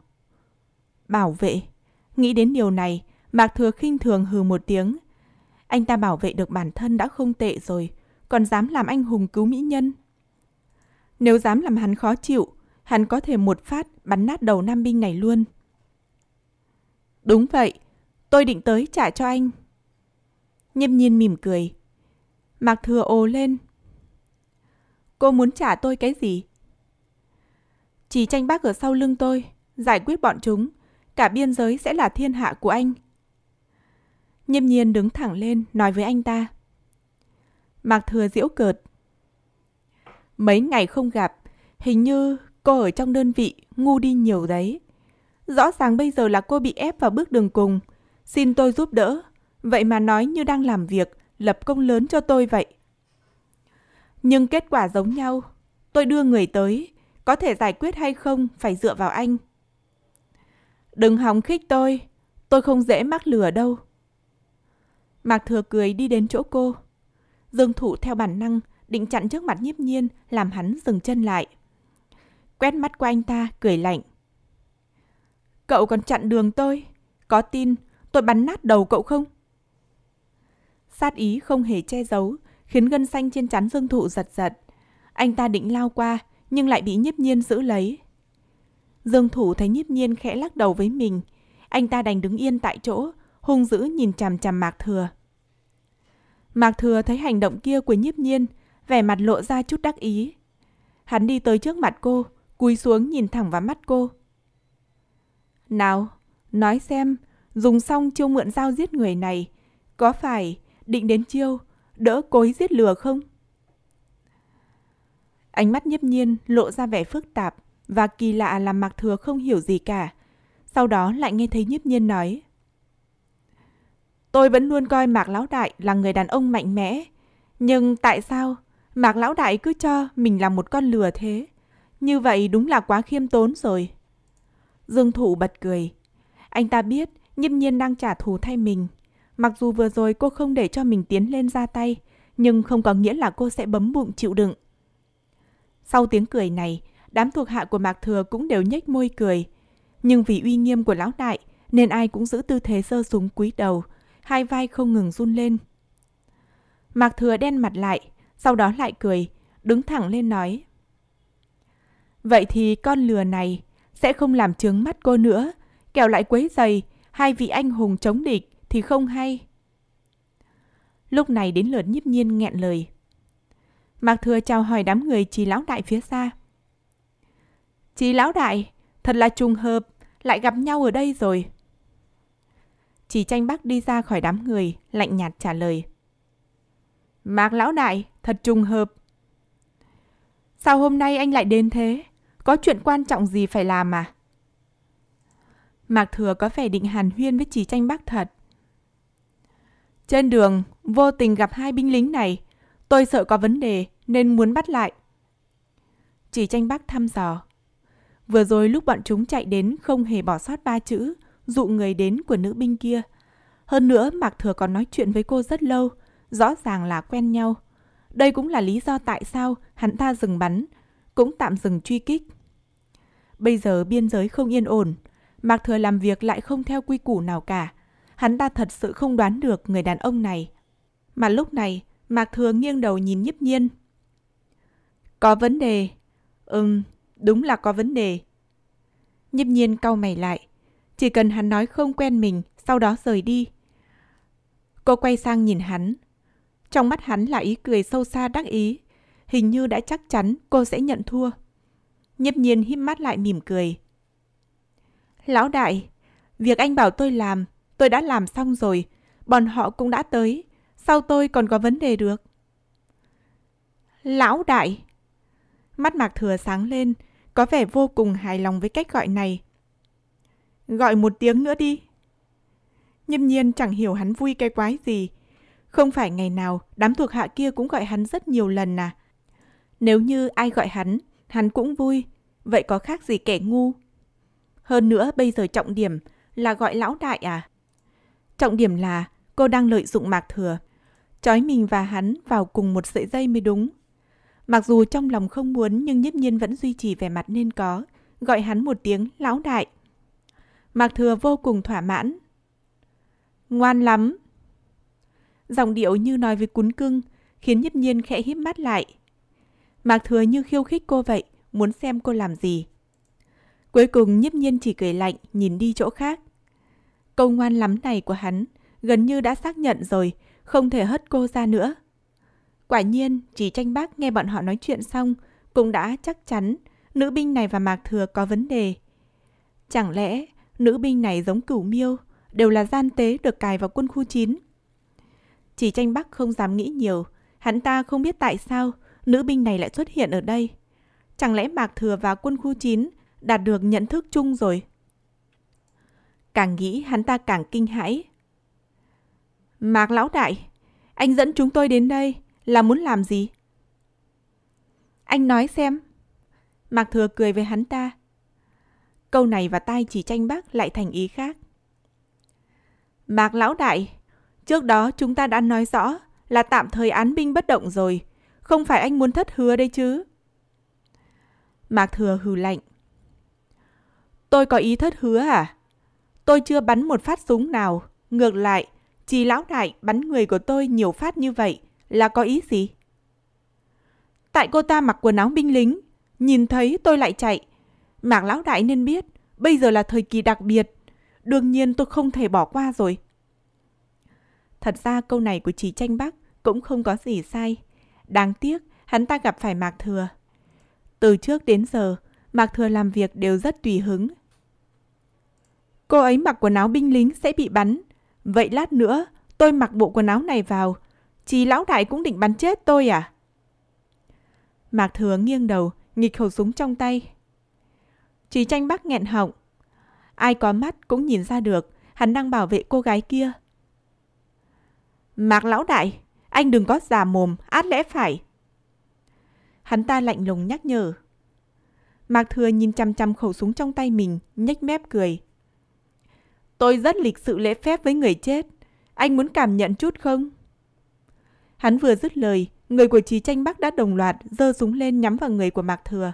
Bảo vệ? Nghĩ đến điều này, Mạc Thừa khinh thường hừ một tiếng. Anh ta bảo vệ được bản thân đã không tệ rồi, còn dám làm anh hùng cứu mỹ nhân. Nếu dám làm hắn khó chịu, hắn có thể một phát bắn nát đầu nam binh này luôn. Đúng vậy, tôi định tới trả cho anh. Nhiếp nhiên mỉm cười, Mạc Thừa ồ lên. Cô muốn trả tôi cái gì? Chỉ tranh bác ở sau lưng tôi, giải quyết bọn chúng, cả biên giới sẽ là thiên hạ của anh. nhâm nhiên đứng thẳng lên, nói với anh ta. Mạc Thừa diễu cợt. Mấy ngày không gặp, hình như cô ở trong đơn vị ngu đi nhiều đấy. Rõ ràng bây giờ là cô bị ép vào bước đường cùng. Xin tôi giúp đỡ. Vậy mà nói như đang làm việc, lập công lớn cho tôi vậy. Nhưng kết quả giống nhau, tôi đưa người tới, có thể giải quyết hay không phải dựa vào anh. Đừng hóng khích tôi, tôi không dễ mắc lừa đâu. Mạc Thừa cười đi đến chỗ cô. Dương Thụ theo bản năng, định chặn trước mặt nhiếp nhiên, làm hắn dừng chân lại. Quét mắt qua anh ta, cười lạnh. Cậu còn chặn đường tôi, có tin tôi bắn nát đầu cậu không? sát ý không hề che giấu, khiến gân xanh trên chắn Dương Thụ giật giật. Anh ta định lao qua, nhưng lại bị nhiếp nhiên giữ lấy. Dương Thủ thấy nhiếp nhiên khẽ lắc đầu với mình. Anh ta đành đứng yên tại chỗ, hung dữ nhìn chằm chằm Mạc Thừa. Mạc Thừa thấy hành động kia của nhiếp nhiên, vẻ mặt lộ ra chút đắc ý. Hắn đi tới trước mặt cô, cúi xuống nhìn thẳng vào mắt cô. Nào, nói xem, dùng xong chiêu mượn dao giết người này, có phải định đến chiêu, đỡ cối giết lừa không? Ánh mắt nhiếp nhiên lộ ra vẻ phức tạp và kỳ lạ làm Mạc Thừa không hiểu gì cả. Sau đó lại nghe thấy nhiếp nhiên nói. Tôi vẫn luôn coi Mạc Lão Đại là người đàn ông mạnh mẽ. Nhưng tại sao Mạc Lão Đại cứ cho mình là một con lừa thế? Như vậy đúng là quá khiêm tốn rồi. Dương Thủ bật cười. Anh ta biết nhiếp nhiên đang trả thù thay mình. Mặc dù vừa rồi cô không để cho mình tiến lên ra tay, nhưng không có nghĩa là cô sẽ bấm bụng chịu đựng. Sau tiếng cười này, đám thuộc hạ của Mạc Thừa cũng đều nhếch môi cười. Nhưng vì uy nghiêm của lão đại, nên ai cũng giữ tư thế sơ súng cúi đầu, hai vai không ngừng run lên. Mạc Thừa đen mặt lại, sau đó lại cười, đứng thẳng lên nói. Vậy thì con lừa này sẽ không làm trướng mắt cô nữa, kẻo lại quấy giày hai vị anh hùng chống địch, thì không hay. Lúc này đến lượt nhiếp nhiên nghẹn lời. Mạc Thừa chào hỏi đám người trì lão đại phía xa. Trì lão đại, thật là trùng hợp, lại gặp nhau ở đây rồi. Chỉ tranh bác đi ra khỏi đám người, lạnh nhạt trả lời. Mạc lão đại, thật trùng hợp. Sao hôm nay anh lại đến thế? Có chuyện quan trọng gì phải làm à? Mạc Thừa có vẻ định hàn huyên với Chỉ tranh bác thật. Trên đường, vô tình gặp hai binh lính này. Tôi sợ có vấn đề nên muốn bắt lại. Chỉ tranh bác thăm dò. Vừa rồi lúc bọn chúng chạy đến không hề bỏ sót ba chữ, dụ người đến của nữ binh kia. Hơn nữa, Mạc Thừa còn nói chuyện với cô rất lâu, rõ ràng là quen nhau. Đây cũng là lý do tại sao hắn ta dừng bắn, cũng tạm dừng truy kích. Bây giờ biên giới không yên ổn, Mạc Thừa làm việc lại không theo quy củ nào cả, hắn ta thật sự không đoán được người đàn ông này. Mà lúc này, Mạc Thừa nghiêng đầu nhìn nhiếp nhiên. Có vấn đề. Ừm, đúng là có vấn đề. Nhiếp nhiên cau mày lại. Chỉ cần hắn nói không quen mình, sau đó rời đi. Cô quay sang nhìn hắn. Trong mắt hắn là ý cười sâu xa đắc ý. Hình như đã chắc chắn cô sẽ nhận thua. Nhiếp nhiên híp mắt lại mỉm cười. Lão đại, việc anh bảo tôi làm Tôi đã làm xong rồi, bọn họ cũng đã tới, sao tôi còn có vấn đề được? Lão đại! Mắt Mạc Thừa sáng lên, có vẻ vô cùng hài lòng với cách gọi này. Gọi một tiếng nữa đi. Nhâm nhiên chẳng hiểu hắn vui cái quái gì. Không phải ngày nào đám thuộc hạ kia cũng gọi hắn rất nhiều lần à. Nếu như ai gọi hắn, hắn cũng vui. Vậy có khác gì kẻ ngu? Hơn nữa bây giờ trọng điểm là gọi lão đại à? Trọng điểm là cô đang lợi dụng Mạc Thừa, trói mình và hắn vào cùng một sợi dây mới đúng. Mặc dù trong lòng không muốn nhưng nhiếp nhiên vẫn duy trì vẻ mặt nên có, gọi hắn một tiếng lão đại. Mạc Thừa vô cùng thỏa mãn. Ngoan lắm! Giọng điệu như nói với cún cưng, khiến nhiếp nhiên khẽ híp mắt lại. Mạc Thừa như khiêu khích cô vậy, muốn xem cô làm gì. Cuối cùng nhiếp nhiên chỉ cười lạnh, nhìn đi chỗ khác câu ngoan lắm này của hắn gần như đã xác nhận rồi, không thể hất cô ra nữa. Quả nhiên, chỉ tranh bác nghe bọn họ nói chuyện xong, cũng đã chắc chắn nữ binh này và Mạc Thừa có vấn đề. Chẳng lẽ nữ binh này giống cửu miêu, đều là gian tế được cài vào quân khu 9? Chỉ tranh bắc không dám nghĩ nhiều, hắn ta không biết tại sao nữ binh này lại xuất hiện ở đây. Chẳng lẽ Mạc Thừa và quân khu 9 đạt được nhận thức chung rồi? Càng nghĩ hắn ta càng kinh hãi. Mạc lão đại, anh dẫn chúng tôi đến đây là muốn làm gì? Anh nói xem. Mạc thừa cười với hắn ta. Câu này và tai chỉ tranh bác lại thành ý khác. Mạc lão đại, trước đó chúng ta đã nói rõ là tạm thời án binh bất động rồi. Không phải anh muốn thất hứa đây chứ? Mạc thừa hừ lạnh. Tôi có ý thất hứa à? Tôi chưa bắn một phát súng nào. Ngược lại, chị lão đại bắn người của tôi nhiều phát như vậy là có ý gì? Tại cô ta mặc quần áo binh lính, nhìn thấy tôi lại chạy. mạc lão đại nên biết, bây giờ là thời kỳ đặc biệt. Đương nhiên tôi không thể bỏ qua rồi. Thật ra câu này của chị Tranh Bắc cũng không có gì sai. Đáng tiếc, hắn ta gặp phải Mạc Thừa. Từ trước đến giờ, Mạc Thừa làm việc đều rất tùy hứng, cô ấy mặc quần áo binh lính sẽ bị bắn. Vậy lát nữa, tôi mặc bộ quần áo này vào. Chí lão đại cũng định bắn chết tôi à? Mạc Thừa nghiêng đầu, nghịch khẩu súng trong tay. Chí tranh bác nghẹn họng. Ai có mắt cũng nhìn ra được, hắn đang bảo vệ cô gái kia. Mạc lão đại, anh đừng có già mồm, át lẽ phải. Hắn ta lạnh lùng nhắc nhở. Mạc Thừa nhìn chằm chằm khẩu súng trong tay mình, nhếch mép cười. Tôi rất lịch sự lễ phép với người chết. Anh muốn cảm nhận chút không? Hắn vừa dứt lời, người của Trí Tranh Bắc đã đồng loạt giơ súng lên nhắm vào người của Mạc Thừa.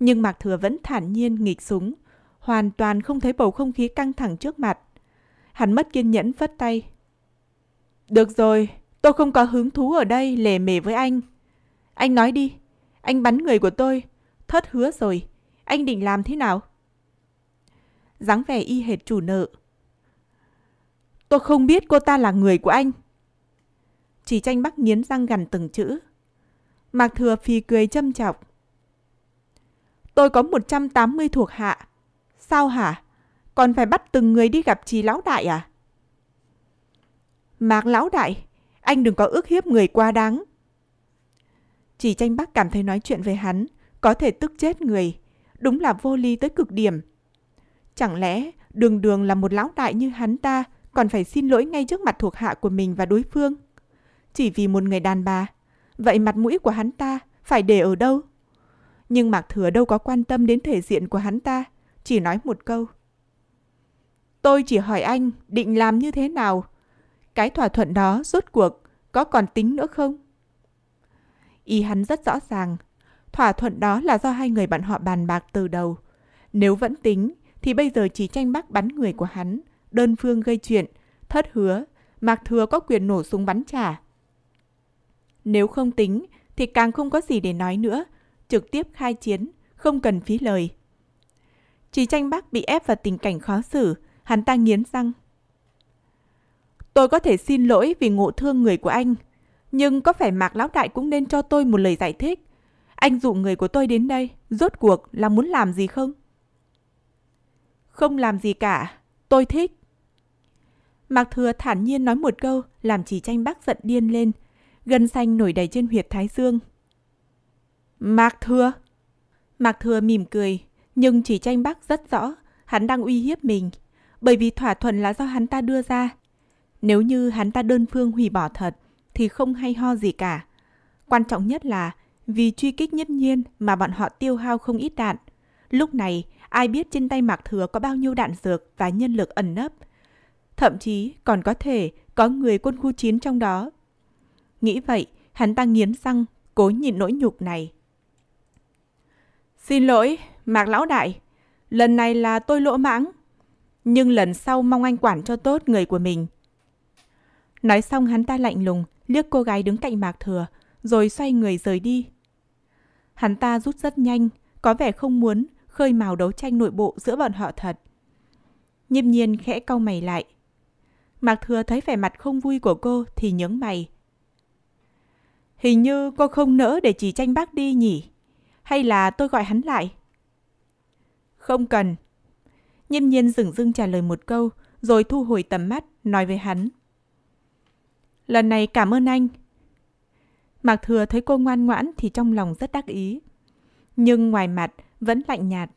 Nhưng Mạc Thừa vẫn thản nhiên nghịch súng, hoàn toàn không thấy bầu không khí căng thẳng trước mặt. Hắn mất kiên nhẫn phất tay. Được rồi, tôi không có hứng thú ở đây lề mề với anh. Anh nói đi, anh bắn người của tôi, thất hứa rồi, anh định làm thế nào? dáng vẻ y hệt chủ nợ, Tôi không biết cô ta là người của anh. Chỉ tranh bắc nghiến răng gần từng chữ. Mạc Thừa phì cười châm chọc. Tôi có 180 thuộc hạ. Sao hả? Còn phải bắt từng người đi gặp trì lão đại à? Mạc lão đại, anh đừng có ước hiếp người quá đáng. Chỉ tranh bắc cảm thấy nói chuyện với hắn, có thể tức chết người. Đúng là vô lý tới cực điểm. Chẳng lẽ đường đường là một lão đại như hắn ta còn phải xin lỗi ngay trước mặt thuộc hạ của mình và đối phương. Chỉ vì một người đàn bà, vậy mặt mũi của hắn ta phải để ở đâu? Nhưng Mạc Thừa đâu có quan tâm đến thể diện của hắn ta, chỉ nói một câu. Tôi chỉ hỏi anh định làm như thế nào? Cái thỏa thuận đó rốt cuộc có còn tính nữa không? Ý hắn rất rõ ràng, thỏa thuận đó là do hai người bạn họ bàn bạc từ đầu. Nếu vẫn tính thì bây giờ chỉ tranh bác bắn người của hắn đơn phương gây chuyện, thất hứa, Mạc Thừa có quyền nổ súng bắn trả. Nếu không tính thì càng không có gì để nói nữa, trực tiếp khai chiến, không cần phí lời. Chỉ tranh bác bị ép vào tình cảnh khó xử, hắn ta nghiến răng. Tôi có thể xin lỗi vì ngộ thương người của anh, nhưng có phải Mạc Lão Đại cũng nên cho tôi một lời giải thích? Anh dụ người của tôi đến đây, rốt cuộc là muốn làm gì không? Không làm gì cả, tôi thích. Mạc Thừa thản nhiên nói một câu, làm chỉ tranh bác giận điên lên. Gân xanh nổi đầy trên huyệt thái dương. Mạc Thừa! Mạc Thừa mỉm cười, nhưng chỉ tranh bác rất rõ, hắn đang uy hiếp mình. Bởi vì thỏa thuận là do hắn ta đưa ra. Nếu như hắn ta đơn phương hủy bỏ thật, thì không hay ho gì cả. Quan trọng nhất là vì truy kích nhất nhiên mà bọn họ tiêu hao không ít đạn. Lúc này, ai biết trên tay Mạc Thừa có bao nhiêu đạn dược và nhân lực ẩn nấp – thậm chí còn có thể có người quân khu 9 trong đó. Nghĩ vậy, hắn ta nghiến răng, cố nhịn nỗi nhục này. Xin lỗi, Mạc Lão Đại, lần này là tôi lỗ mãng, nhưng lần sau mong anh quản cho tốt người của mình. Nói xong hắn ta lạnh lùng, liếc cô gái đứng cạnh Mạc Thừa, rồi xoay người rời đi. Hắn ta rút rất nhanh, có vẻ không muốn khơi mào đấu tranh nội bộ giữa bọn họ thật. Nhiếp nhiên khẽ cau mày lại, Mạc Thừa thấy vẻ mặt không vui của cô thì nhướng mày. Hình như cô không nỡ để chỉ tranh bác đi nhỉ? Hay là tôi gọi hắn lại? Không cần. Nhiên nhiên dừng dưng trả lời một câu, rồi thu hồi tầm mắt, nói với hắn. Lần này cảm ơn anh. Mạc Thừa thấy cô ngoan ngoãn thì trong lòng rất đắc ý. Nhưng ngoài mặt vẫn lạnh nhạt.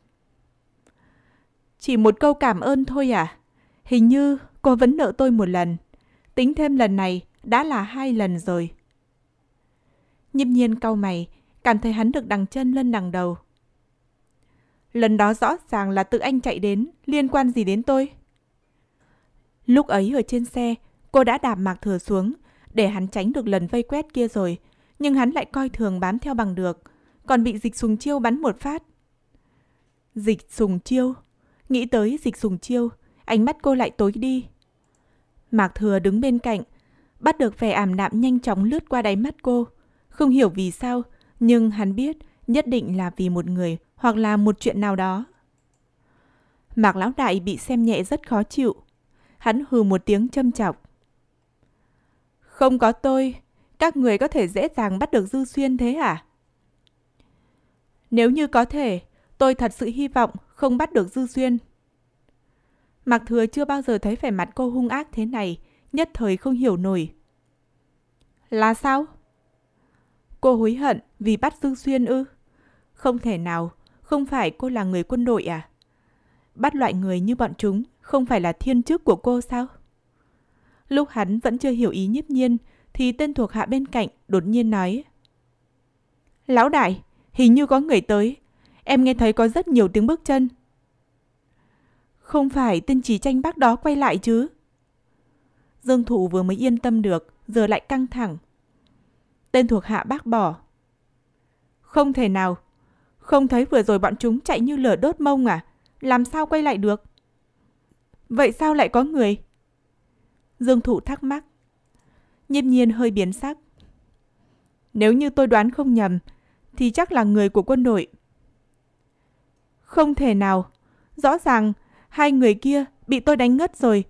Chỉ một câu cảm ơn thôi à? Hình như cô vẫn nợ tôi một lần. Tính thêm lần này đã là hai lần rồi. Nhâm nhiên cau mày, cảm thấy hắn được đằng chân lên đằng đầu. Lần đó rõ ràng là tự anh chạy đến, liên quan gì đến tôi? Lúc ấy ở trên xe, cô đã đạp mạc thừa xuống, để hắn tránh được lần vây quét kia rồi, nhưng hắn lại coi thường bám theo bằng được, còn bị dịch sùng chiêu bắn một phát. Dịch sùng chiêu? Nghĩ tới dịch sùng chiêu, ánh mắt cô lại tối đi. Mạc Thừa đứng bên cạnh, bắt được vẻ ảm đạm nhanh chóng lướt qua đáy mắt cô. Không hiểu vì sao, nhưng hắn biết nhất định là vì một người hoặc là một chuyện nào đó. Mạc Lão Đại bị xem nhẹ rất khó chịu. Hắn hừ một tiếng châm chọc. Không có tôi, các người có thể dễ dàng bắt được Dư Xuyên thế à? Nếu như có thể, tôi thật sự hy vọng không bắt được Dư Xuyên. Mạc Thừa chưa bao giờ thấy vẻ mặt cô hung ác thế này, nhất thời không hiểu nổi. Là sao? Cô hối hận vì bắt Dương Xuyên ư? Không thể nào, không phải cô là người quân đội à? Bắt loại người như bọn chúng không phải là thiên chức của cô sao? Lúc hắn vẫn chưa hiểu ý nhiếp nhiên thì tên thuộc hạ bên cạnh đột nhiên nói. Lão đại, hình như có người tới. Em nghe thấy có rất nhiều tiếng bước chân. Không phải tên chỉ tranh bác đó quay lại chứ? Dương Thụ vừa mới yên tâm được, giờ lại căng thẳng. Tên thuộc hạ bác bỏ. Không thể nào. Không thấy vừa rồi bọn chúng chạy như lửa đốt mông à? Làm sao quay lại được? Vậy sao lại có người? Dương Thụ thắc mắc. Nhiếp nhiên hơi biến sắc. Nếu như tôi đoán không nhầm, thì chắc là người của quân đội. Không thể nào. Rõ ràng Hai người kia bị tôi đánh ngất rồi.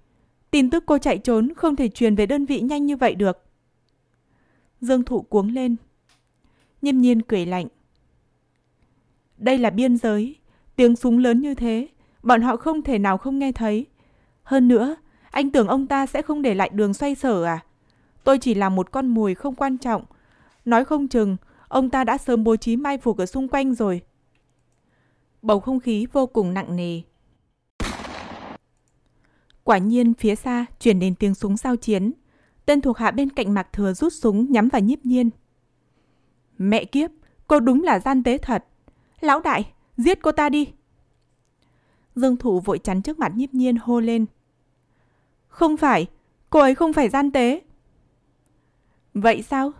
Tin tức cô chạy trốn không thể truyền về đơn vị nhanh như vậy được. Dương Thụ cuống lên. Nhiêm nhiên cười lạnh. Đây là biên giới, tiếng súng lớn như thế, bọn họ không thể nào không nghe thấy. Hơn nữa, anh tưởng ông ta sẽ không để lại đường xoay sở à? Tôi chỉ là một con mồi không quan trọng. Nói không chừng, ông ta đã sớm bố trí mai phục ở xung quanh rồi. Bầu không khí vô cùng nặng nề, Quả nhiên phía xa chuyển đến tiếng súng giao chiến. Tên thuộc hạ bên cạnh Mạc Thừa rút súng nhắm vào nhiếp nhiên. Mẹ kiếp, cô đúng là gian tế thật. Lão đại, giết cô ta đi. Dương thủ vội chắn trước mặt nhiếp nhiên hô lên. Không phải, cô ấy không phải gian tế. Vậy sao?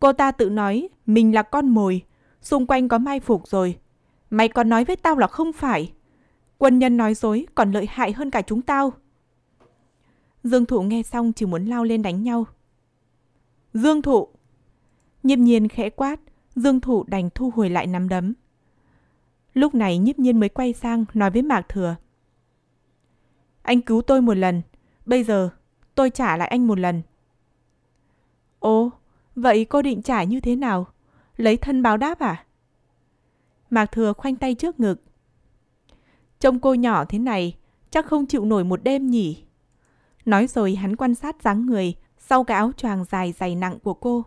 Cô ta tự nói mình là con mồi, xung quanh có mai phục rồi. Mày còn nói với tao là không phải. Quân nhân nói dối còn lợi hại hơn cả chúng tao. Dương Thụ nghe xong chỉ muốn lao lên đánh nhau. Dương Thụ! Nhiếp nhiên khẽ quát, Dương Thụ đành thu hồi lại nắm đấm. Lúc này nhiếp nhiên mới quay sang nói với Mạc Thừa. Anh cứu tôi một lần, bây giờ tôi trả lại anh một lần. Ồ, vậy cô định trả như thế nào? Lấy thân báo đáp à? Mạc Thừa khoanh tay trước ngực. Trông cô nhỏ thế này, chắc không chịu nổi một đêm nhỉ? Nói rồi hắn quan sát dáng người sau cái áo choàng dài dày nặng của cô.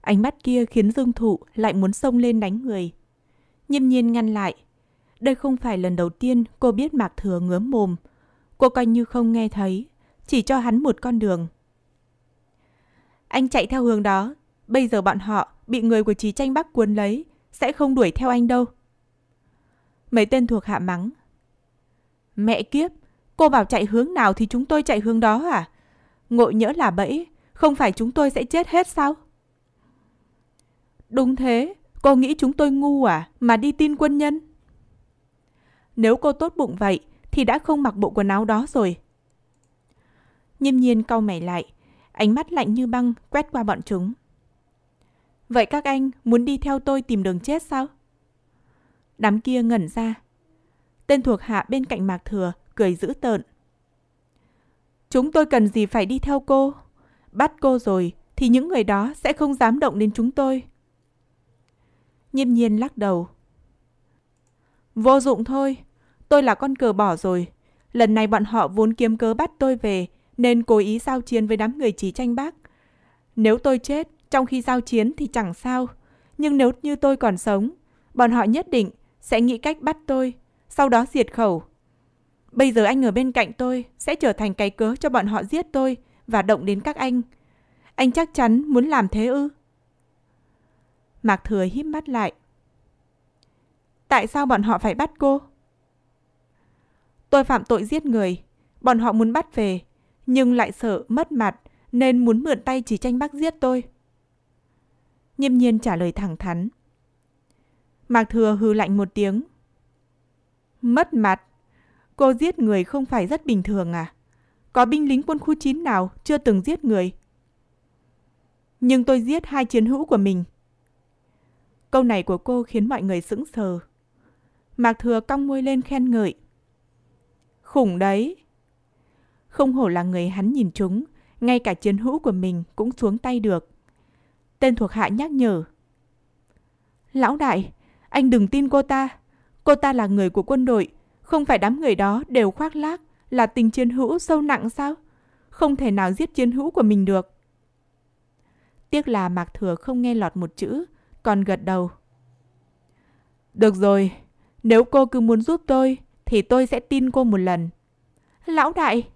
Ánh mắt kia khiến Dương Thụ lại muốn xông lên đánh người. Nhiêm nhiên ngăn lại. Đây không phải lần đầu tiên cô biết Mạc Thừa ngứa mồm. Cô coi như không nghe thấy, chỉ cho hắn một con đường. Anh chạy theo hướng đó, bây giờ bọn họ bị người của Trí Tranh Bắc cuốn lấy, sẽ không đuổi theo anh đâu. Mấy tên thuộc hạ mắng. Mẹ kiếp, Cô bảo chạy hướng nào thì chúng tôi chạy hướng đó à? Ngộ nhỡ là bẫy, không phải chúng tôi sẽ chết hết sao? Đúng thế, cô nghĩ chúng tôi ngu à, mà đi tin quân nhân? Nếu cô tốt bụng vậy, thì đã không mặc bộ quần áo đó rồi. Nhiêm nhiên cau mày lại, ánh mắt lạnh như băng quét qua bọn chúng. Vậy các anh muốn đi theo tôi tìm đường chết sao? Đám kia ngẩn ra. Tên thuộc hạ bên cạnh Mạc Thừa cười dữ tợn. Chúng tôi cần gì phải đi theo cô? Bắt cô rồi thì những người đó sẽ không dám động đến chúng tôi. Nhiêm nhiên lắc đầu. Vô dụng thôi, tôi là con cờ bỏ rồi. Lần này bọn họ vốn kiếm cớ bắt tôi về nên cố ý giao chiến với đám người trí tranh bác. Nếu tôi chết trong khi giao chiến thì chẳng sao, nhưng nếu như tôi còn sống, bọn họ nhất định sẽ nghĩ cách bắt tôi, sau đó diệt khẩu. Bây giờ anh ở bên cạnh tôi sẽ trở thành cái cớ cho bọn họ giết tôi và động đến các anh. Anh chắc chắn muốn làm thế ư? Mạc Thừa híp mắt lại. Tại sao bọn họ phải bắt cô? Tôi phạm tội giết người, bọn họ muốn bắt về, nhưng lại sợ mất mặt nên muốn mượn tay chỉ tranh bác giết tôi. Nhiêm nhiên trả lời thẳng thắn. Mạc Thừa hư lạnh một tiếng. Mất mặt? Cô giết người không phải rất bình thường à? Có binh lính quân khu 9 nào chưa từng giết người? Nhưng tôi giết hai chiến hữu của mình. Câu này của cô khiến mọi người sững sờ. Mạc Thừa cong môi lên khen ngợi. Khủng đấy! Không hổ là người hắn nhìn chúng, ngay cả chiến hữu của mình cũng xuống tay được. Tên thuộc hạ nhắc nhở. Lão đại, anh đừng tin cô ta. Cô ta là người của quân đội, không phải đám người đó đều khoác lác là tình chiến hữu sâu nặng sao? Không thể nào giết chiến hữu của mình được. Tiếc là Mạc Thừa không nghe lọt một chữ, còn gật đầu. Được rồi, nếu cô cứ muốn giúp tôi thì tôi sẽ tin cô một lần. Lão đại!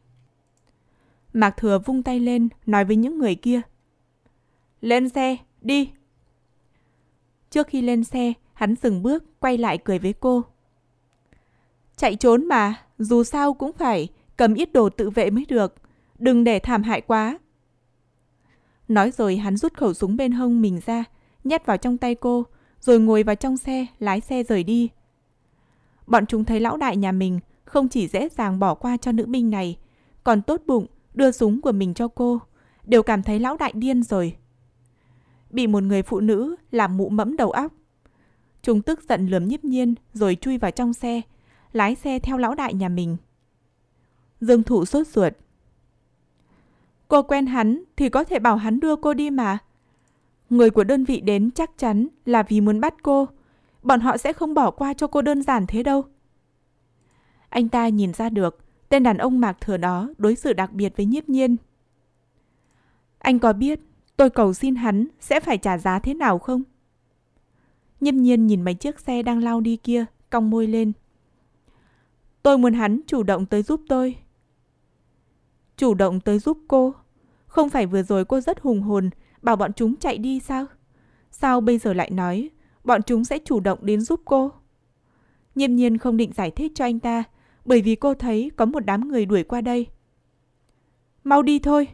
Mạc Thừa vung tay lên, nói với những người kia. Lên xe, đi! Trước khi lên xe, hắn dừng bước, quay lại cười với cô. Chạy trốn mà, dù sao cũng phải cầm ít đồ tự vệ mới được, đừng để thảm hại quá. Nói rồi hắn rút khẩu súng bên hông mình ra, nhét vào trong tay cô, rồi ngồi vào trong xe, lái xe rời đi. Bọn chúng thấy lão đại nhà mình không chỉ dễ dàng bỏ qua cho nữ binh này, còn tốt bụng đưa súng của mình cho cô, đều cảm thấy lão đại điên rồi. Bị một người phụ nữ làm mụ mẫm đầu óc. Chúng tức giận lườm nhiếp nhiên rồi chui vào trong xe, lái xe theo lão đại nhà mình. Dương Thụ sốt ruột. Cô quen hắn thì có thể bảo hắn đưa cô đi mà. Người của đơn vị đến chắc chắn là vì muốn bắt cô. Bọn họ sẽ không bỏ qua cho cô đơn giản thế đâu. Anh ta nhìn ra được tên đàn ông mạc thừa đó đối xử đặc biệt với nhiếp nhiên. Anh có biết tôi cầu xin hắn sẽ phải trả giá thế nào không? Nhiếp nhiên nhìn mấy chiếc xe đang lao đi kia, cong môi lên, Tôi muốn hắn chủ động tới giúp tôi. Chủ động tới giúp cô? Không phải vừa rồi cô rất hùng hồn, bảo bọn chúng chạy đi sao? Sao bây giờ lại nói, bọn chúng sẽ chủ động đến giúp cô? Nhiêm nhiên không định giải thích cho anh ta, bởi vì cô thấy có một đám người đuổi qua đây. Mau đi thôi!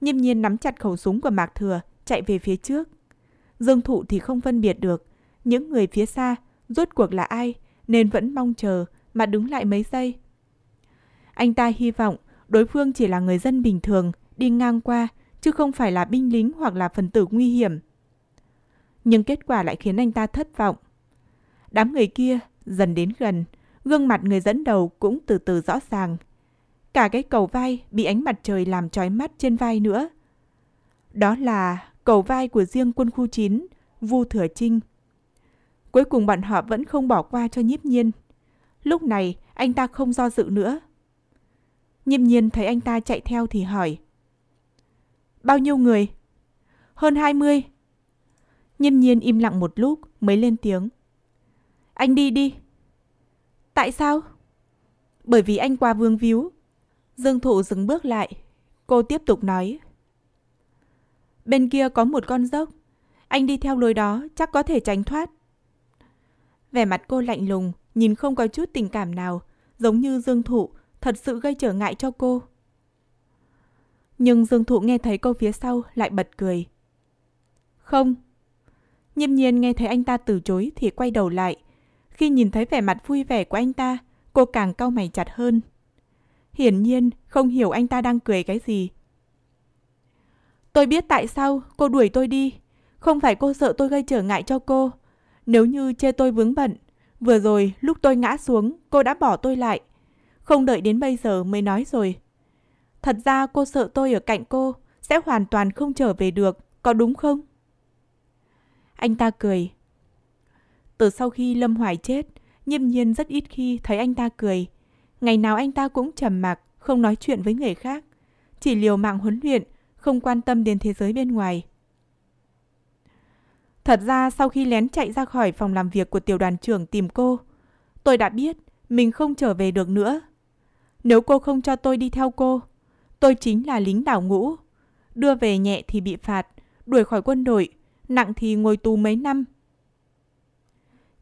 Nhiêm nhiên nắm chặt khẩu súng của Mạc Thừa, chạy về phía trước. Dương Thụ thì không phân biệt được, những người phía xa rốt cuộc là ai nên vẫn mong chờ mà đứng lại mấy giây. Anh ta hy vọng đối phương chỉ là người dân bình thường đi ngang qua chứ không phải là binh lính hoặc là phần tử nguy hiểm. Nhưng kết quả lại khiến anh ta thất vọng. Đám người kia dần đến gần, gương mặt người dẫn đầu cũng từ từ rõ ràng. Cả cái cầu vai bị ánh mặt trời làm trói mắt trên vai nữa. Đó là cầu vai của riêng quân khu 9, Vu Thừa Trinh. Cuối cùng bọn họ vẫn không bỏ qua cho nhiếp nhiên. Lúc này, anh ta không do dự nữa. Nhiệm nhiên thấy anh ta chạy theo thì hỏi. Bao nhiêu người? Hơn 20. Nhiệm nhiên im lặng một lúc mới lên tiếng. Anh đi đi. Tại sao? Bởi vì anh qua vương víu. Dương Thụ dừng bước lại. Cô tiếp tục nói. Bên kia có một con dốc. Anh đi theo lối đó chắc có thể tránh thoát. Vẻ mặt cô lạnh lùng, nhìn không có chút tình cảm nào, giống như Dương Thụ thật sự gây trở ngại cho cô. Nhưng Dương Thụ nghe thấy cô phía sau lại bật cười. Không. Nhiệp nhiên nghe thấy anh ta từ chối thì quay đầu lại. Khi nhìn thấy vẻ mặt vui vẻ của anh ta, cô càng cau mày chặt hơn. Hiển nhiên không hiểu anh ta đang cười cái gì. Tôi biết tại sao cô đuổi tôi đi. Không phải cô sợ tôi gây trở ngại cho cô. Nếu như chê tôi vướng bận, Vừa rồi, lúc tôi ngã xuống, cô đã bỏ tôi lại. Không đợi đến bây giờ mới nói rồi. Thật ra cô sợ tôi ở cạnh cô, sẽ hoàn toàn không trở về được, có đúng không? Anh ta cười. Từ sau khi Lâm Hoài chết, Nhiêm nhiên rất ít khi thấy anh ta cười. Ngày nào anh ta cũng trầm mặc, không nói chuyện với người khác. Chỉ liều mạng huấn luyện, không quan tâm đến thế giới bên ngoài. Thật ra sau khi lén chạy ra khỏi phòng làm việc của tiểu đoàn trưởng tìm cô, tôi đã biết mình không trở về được nữa. Nếu cô không cho tôi đi theo cô, tôi chính là lính đảo ngũ. Đưa về nhẹ thì bị phạt, đuổi khỏi quân đội, nặng thì ngồi tù mấy năm.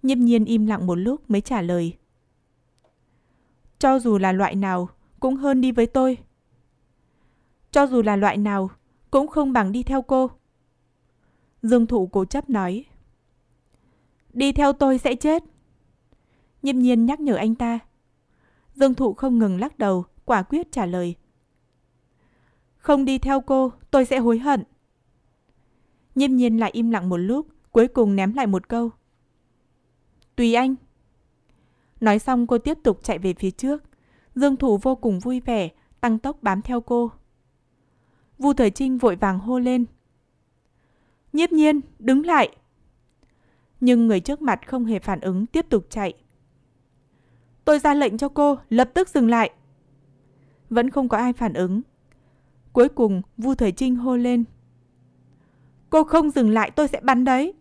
Nhiếp nhiên im lặng một lúc mới trả lời. Cho dù là loại nào, cũng hơn đi với tôi. Cho dù là loại nào, cũng không bằng đi theo cô. Dương Thụ cố chấp nói. Đi theo tôi sẽ chết. Nhiệm nhiên nhắc nhở anh ta. Dương Thụ không ngừng lắc đầu, quả quyết trả lời. Không đi theo cô, tôi sẽ hối hận. Nhiệm nhiên lại im lặng một lúc, cuối cùng ném lại một câu. Tùy anh. Nói xong cô tiếp tục chạy về phía trước. Dương Thủ vô cùng vui vẻ, tăng tốc bám theo cô. Vu Thời Trinh vội vàng hô lên, Nhiếp nhiên, đứng lại. Nhưng người trước mặt không hề phản ứng tiếp tục chạy. Tôi ra lệnh cho cô, lập tức dừng lại. Vẫn không có ai phản ứng. Cuối cùng, Vu Thời Trinh hô lên. Cô không dừng lại tôi sẽ bắn đấy.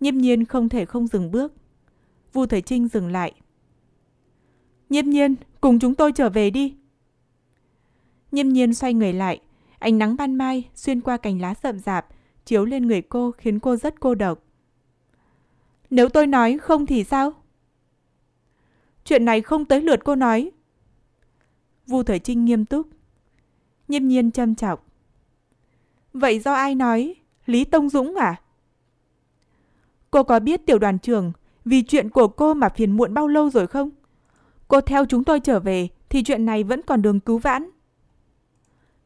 Nhiếp nhiên không thể không dừng bước. Vu Thời Trinh dừng lại. Nhiếp nhiên, cùng chúng tôi trở về đi. Nhiếp nhiên xoay người lại, ánh nắng ban mai xuyên qua cành lá rậm rạp, chiếu lên người cô khiến cô rất cô độc. Nếu tôi nói không thì sao? Chuyện này không tới lượt cô nói. Vu Thời Trinh nghiêm túc. Nhiên nhiên châm trọng. Vậy do ai nói? Lý Tông Dũng à? Cô có biết tiểu đoàn trưởng vì chuyện của cô mà phiền muộn bao lâu rồi không? Cô theo chúng tôi trở về thì chuyện này vẫn còn đường cứu vãn.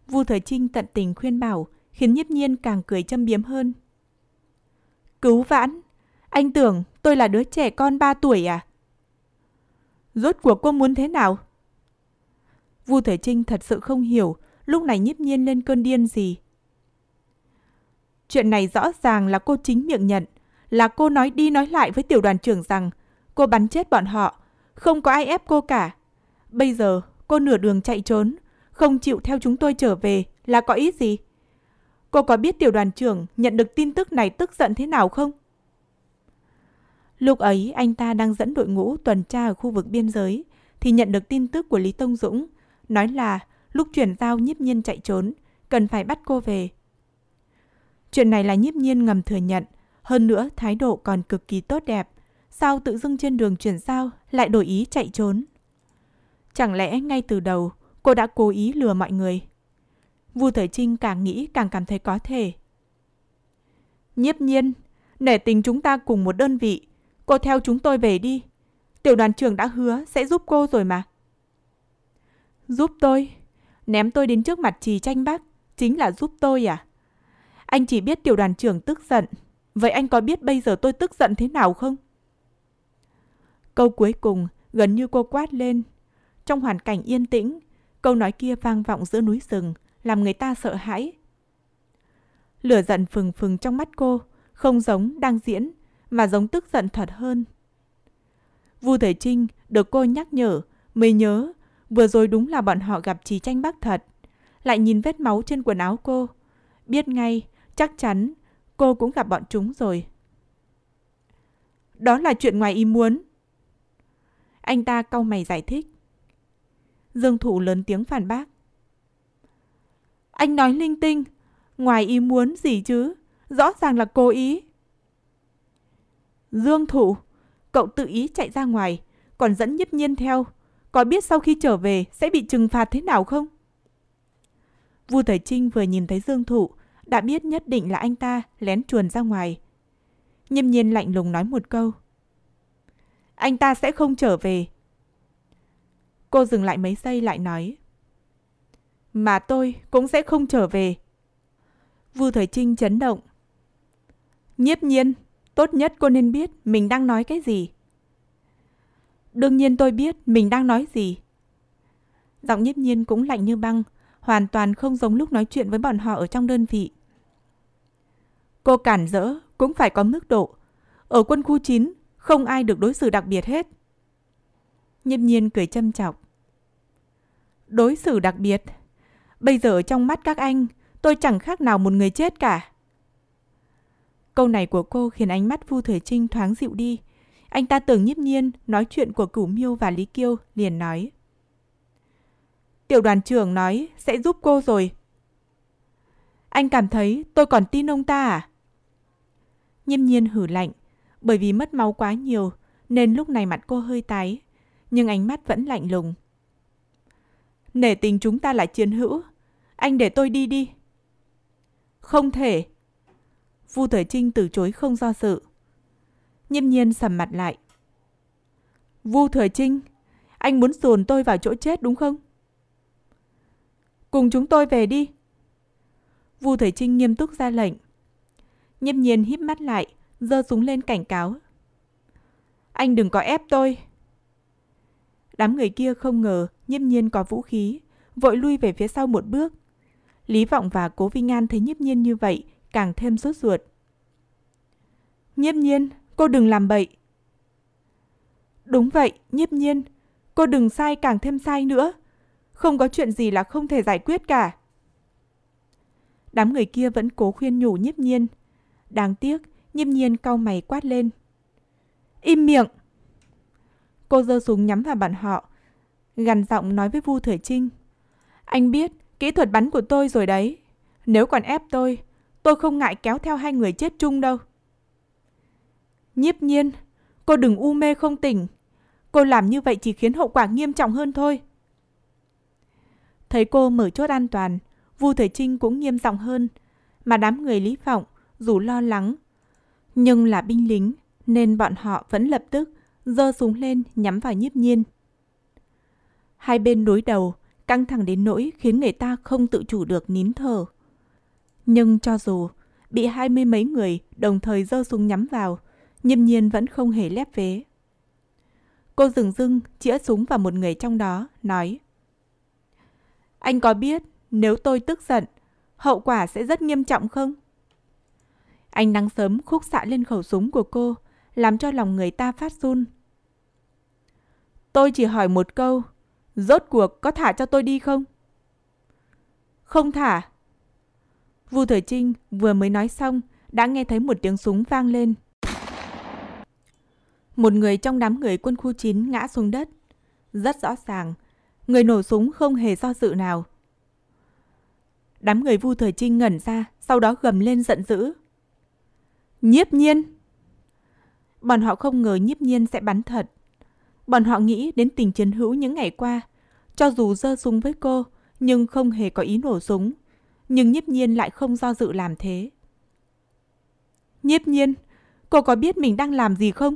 Vu Thời Trinh tận tình khuyên bảo khiến nhiếp nhiên càng cười châm biếm hơn. Cứu vãn, anh tưởng tôi là đứa trẻ con 3 tuổi à? Rốt cuộc cô muốn thế nào? Vu Thể Trinh thật sự không hiểu lúc này nhiếp nhiên lên cơn điên gì. Chuyện này rõ ràng là cô chính miệng nhận, là cô nói đi nói lại với tiểu đoàn trưởng rằng cô bắn chết bọn họ, không có ai ép cô cả. Bây giờ cô nửa đường chạy trốn, không chịu theo chúng tôi trở về là có ý gì? Cô có biết tiểu đoàn trưởng nhận được tin tức này tức giận thế nào không? Lúc ấy anh ta đang dẫn đội ngũ tuần tra ở khu vực biên giới thì nhận được tin tức của Lý Tông Dũng nói là lúc chuyển giao nhiếp nhiên chạy trốn cần phải bắt cô về. Chuyện này là nhiếp nhiên ngầm thừa nhận hơn nữa thái độ còn cực kỳ tốt đẹp. Sao tự dưng trên đường chuyển giao lại đổi ý chạy trốn? Chẳng lẽ ngay từ đầu cô đã cố ý lừa mọi người? Vu Thời Trinh càng nghĩ càng cảm thấy có thể. Nhiếp nhiên, nể tình chúng ta cùng một đơn vị, cô theo chúng tôi về đi. Tiểu đoàn trưởng đã hứa sẽ giúp cô rồi mà. Giúp tôi? Ném tôi đến trước mặt trì tranh bác, chính là giúp tôi à? Anh chỉ biết tiểu đoàn trưởng tức giận. Vậy anh có biết bây giờ tôi tức giận thế nào không? Câu cuối cùng gần như cô quát lên. Trong hoàn cảnh yên tĩnh, câu nói kia vang vọng giữa núi rừng, làm người ta sợ hãi. Lửa giận phừng phừng trong mắt cô, không giống đang diễn, mà giống tức giận thật hơn. Vu Thời Trinh được cô nhắc nhở, mới nhớ, vừa rồi đúng là bọn họ gặp Trí Tranh bác thật. Lại nhìn vết máu trên quần áo cô, biết ngay, chắc chắn cô cũng gặp bọn chúng rồi. Đó là chuyện ngoài ý muốn. Anh ta cau mày giải thích. Dương Thụ lớn tiếng phản bác. Anh nói linh tinh, ngoài ý muốn gì chứ, rõ ràng là cố ý. Dương thủ, cậu tự ý chạy ra ngoài, còn dẫn nhất nhiên theo. Có biết sau khi trở về sẽ bị trừng phạt thế nào không? vua Thời Trinh vừa nhìn thấy Dương Thụ, đã biết nhất định là anh ta lén chuồn ra ngoài. Nhiêm nhiên lạnh lùng nói một câu. Anh ta sẽ không trở về. Cô dừng lại mấy giây lại nói mà tôi cũng sẽ không trở về. Vu Thời Trinh chấn động. Nhiếp nhiên, tốt nhất cô nên biết mình đang nói cái gì. Đương nhiên tôi biết mình đang nói gì. Giọng nhiếp nhiên cũng lạnh như băng, hoàn toàn không giống lúc nói chuyện với bọn họ ở trong đơn vị. Cô cản rỡ cũng phải có mức độ. Ở quân khu 9, không ai được đối xử đặc biệt hết. Nhiếp nhiên cười châm chọc. Đối xử đặc biệt Bây giờ trong mắt các anh, tôi chẳng khác nào một người chết cả. Câu này của cô khiến ánh mắt Vu thủy Trinh thoáng dịu đi. Anh ta tưởng nhiếp nhiên nói chuyện của Cửu Miêu và Lý Kiêu liền nói. Tiểu đoàn trưởng nói sẽ giúp cô rồi. Anh cảm thấy tôi còn tin ông ta à? Nhiêm nhiên hử lạnh, bởi vì mất máu quá nhiều nên lúc này mặt cô hơi tái, nhưng ánh mắt vẫn lạnh lùng. Nể tình chúng ta là chiến hữu, anh để tôi đi đi. Không thể. Vu Thời Trinh từ chối không do sự. Nhiêm nhiên sầm mặt lại. Vu Thời Trinh, anh muốn dồn tôi vào chỗ chết đúng không? Cùng chúng tôi về đi. Vu Thời Trinh nghiêm túc ra lệnh. Nhiêm nhiên híp mắt lại, giơ súng lên cảnh cáo. Anh đừng có ép tôi. Đám người kia không ngờ nhiêm nhiên có vũ khí, vội lui về phía sau một bước, Lý Vọng và Cố vi ngan thấy nhiếp nhiên như vậy, càng thêm sốt ruột. Nhiếp nhiên, cô đừng làm bậy. Đúng vậy, nhiếp nhiên, cô đừng sai càng thêm sai nữa. Không có chuyện gì là không thể giải quyết cả. Đám người kia vẫn cố khuyên nhủ nhiếp nhiên. Đáng tiếc, nhiếp nhiên cau mày quát lên. Im miệng! Cô giơ súng nhắm vào bạn họ, gằn giọng nói với Vu thời Trinh. Anh biết Kỹ thuật bắn của tôi rồi đấy. Nếu còn ép tôi, tôi không ngại kéo theo hai người chết chung đâu. Nhiếp nhiên, cô đừng u mê không tỉnh. Cô làm như vậy chỉ khiến hậu quả nghiêm trọng hơn thôi. Thấy cô mở chốt an toàn, Vu Thời Trinh cũng nghiêm giọng hơn, mà đám người Lý vọng dù lo lắng. Nhưng là binh lính, nên bọn họ vẫn lập tức giơ súng lên nhắm vào nhiếp nhiên. Hai bên đối đầu, căng thẳng đến nỗi khiến người ta không tự chủ được nín thở. Nhưng cho dù bị hai mươi mấy người đồng thời giơ súng nhắm vào, Nhiêm nhiên vẫn không hề lép vế. Cô dừng dưng chĩa súng vào một người trong đó, nói Anh có biết nếu tôi tức giận, hậu quả sẽ rất nghiêm trọng không? Anh nắng sớm khúc xạ lên khẩu súng của cô, làm cho lòng người ta phát run. Tôi chỉ hỏi một câu, Rốt cuộc có thả cho tôi đi không? Không thả. Vu Thời Trinh vừa mới nói xong đã nghe thấy một tiếng súng vang lên. Một người trong đám người quân khu 9 ngã xuống đất. Rất rõ ràng, người nổ súng không hề do dự nào. Đám người Vu Thời Trinh ngẩn ra, sau đó gầm lên giận dữ. Nhiếp nhiên! Bọn họ không ngờ nhiếp nhiên sẽ bắn thật. Bọn họ nghĩ đến tình chiến hữu những ngày qua, cho dù giơ súng với cô, nhưng không hề có ý nổ súng. Nhưng nhiếp nhiên lại không do dự làm thế. Nhiếp nhiên, cô có biết mình đang làm gì không?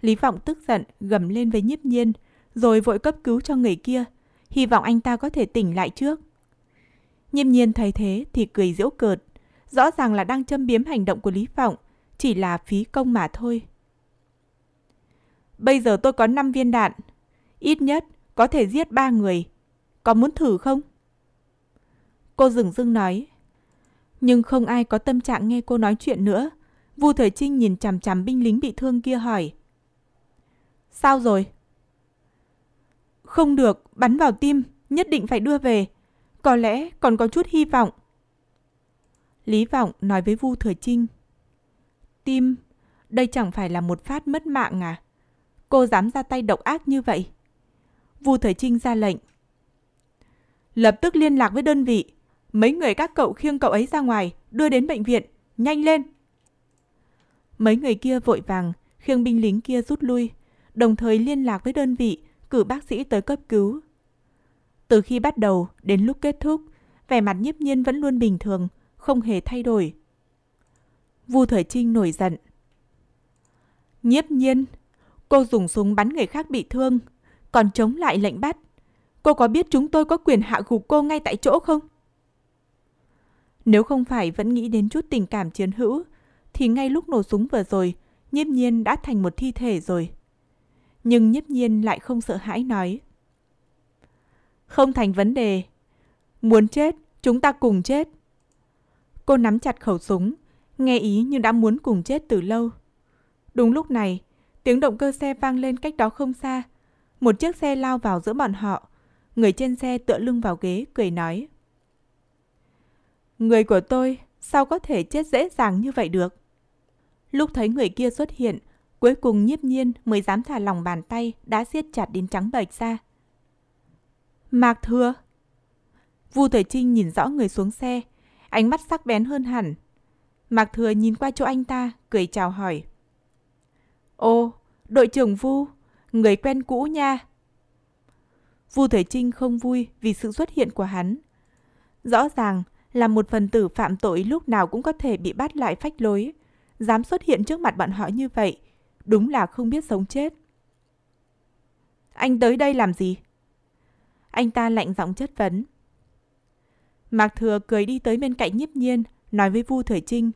Lý Vọng tức giận gầm lên với nhiếp nhiên, rồi vội cấp cứu cho người kia, hy vọng anh ta có thể tỉnh lại trước. Nhiếp nhiên thấy thế thì cười giễu cợt, rõ ràng là đang châm biếm hành động của Lý Vọng, chỉ là phí công mà thôi. Bây giờ tôi có 5 viên đạn, ít nhất có thể giết ba người. Có muốn thử không? Cô dừng dưng nói. Nhưng không ai có tâm trạng nghe cô nói chuyện nữa. Vu Thời Trinh nhìn chằm chằm binh lính bị thương kia hỏi. Sao rồi? Không được, bắn vào tim, nhất định phải đưa về. Có lẽ còn có chút hy vọng. Lý Vọng nói với Vu Thời Trinh. Tim, đây chẳng phải là một phát mất mạng à? Cô dám ra tay độc ác như vậy? Vu Thời Trinh ra lệnh. Lập tức liên lạc với đơn vị. Mấy người các cậu khiêng cậu ấy ra ngoài, đưa đến bệnh viện. Nhanh lên! Mấy người kia vội vàng, khiêng binh lính kia rút lui, đồng thời liên lạc với đơn vị, cử bác sĩ tới cấp cứu. Từ khi bắt đầu đến lúc kết thúc, vẻ mặt nhiếp nhiên vẫn luôn bình thường, không hề thay đổi. Vu Thời Trinh nổi giận. Nhiếp nhiên, cô dùng súng bắn người khác bị thương, còn chống lại lệnh bắt. Cô có biết chúng tôi có quyền hạ gục cô ngay tại chỗ không? Nếu không phải vẫn nghĩ đến chút tình cảm chiến hữu, thì ngay lúc nổ súng vừa rồi, nhiếp nhiên đã thành một thi thể rồi. Nhưng nhiếp nhiên lại không sợ hãi nói. Không thành vấn đề. Muốn chết, chúng ta cùng chết. Cô nắm chặt khẩu súng, nghe ý như đã muốn cùng chết từ lâu. Đúng lúc này, tiếng động cơ xe vang lên cách đó không xa, một chiếc xe lao vào giữa bọn họ. Người trên xe tựa lưng vào ghế, cười nói. Người của tôi sao có thể chết dễ dàng như vậy được? Lúc thấy người kia xuất hiện, cuối cùng nhiếp nhiên mới dám thả lòng bàn tay đã siết chặt đến trắng bệch ra. Mạc Thừa Vu Thời Trinh nhìn rõ người xuống xe, ánh mắt sắc bén hơn hẳn. Mạc Thừa nhìn qua chỗ anh ta, cười chào hỏi. Ô, đội trưởng Vu người quen cũ nha. Vu Thời Trinh không vui vì sự xuất hiện của hắn. Rõ ràng là một phần tử phạm tội lúc nào cũng có thể bị bắt lại phách lối. Dám xuất hiện trước mặt bọn họ như vậy, đúng là không biết sống chết. Anh tới đây làm gì? Anh ta lạnh giọng chất vấn. Mạc Thừa cười đi tới bên cạnh nhiếp nhiên, nói với Vu Thời Trinh.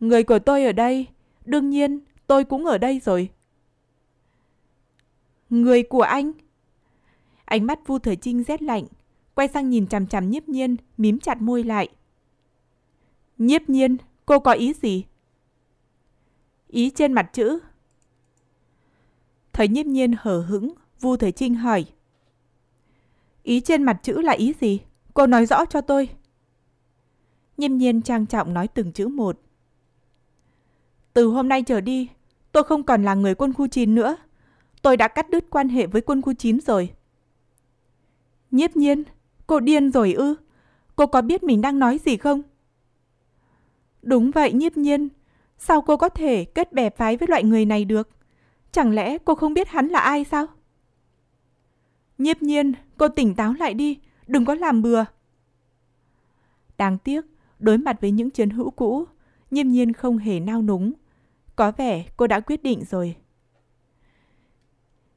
Người của tôi ở đây, đương nhiên tôi cũng ở đây rồi. Người của anh! Ánh mắt Vu Thời Trinh rét lạnh, quay sang nhìn chằm chằm nhiếp nhiên, mím chặt môi lại. Nhiếp nhiên, cô có ý gì? Ý trên mặt chữ. Thấy nhiếp nhiên hở hững, Vu Thời Trinh hỏi. Ý trên mặt chữ là ý gì? Cô nói rõ cho tôi. Nhiếp nhiên trang trọng nói từng chữ một. Từ hôm nay trở đi, tôi không còn là người quân khu chín nữa tôi đã cắt đứt quan hệ với quân khu 9 rồi. Nhiếp nhiên, cô điên rồi ư? Cô có biết mình đang nói gì không? Đúng vậy nhiếp nhiên, sao cô có thể kết bè phái với loại người này được? Chẳng lẽ cô không biết hắn là ai sao? Nhiếp nhiên, cô tỉnh táo lại đi, đừng có làm bừa. Đáng tiếc, đối mặt với những chiến hữu cũ, nhiếp nhiên không hề nao núng. Có vẻ cô đã quyết định rồi.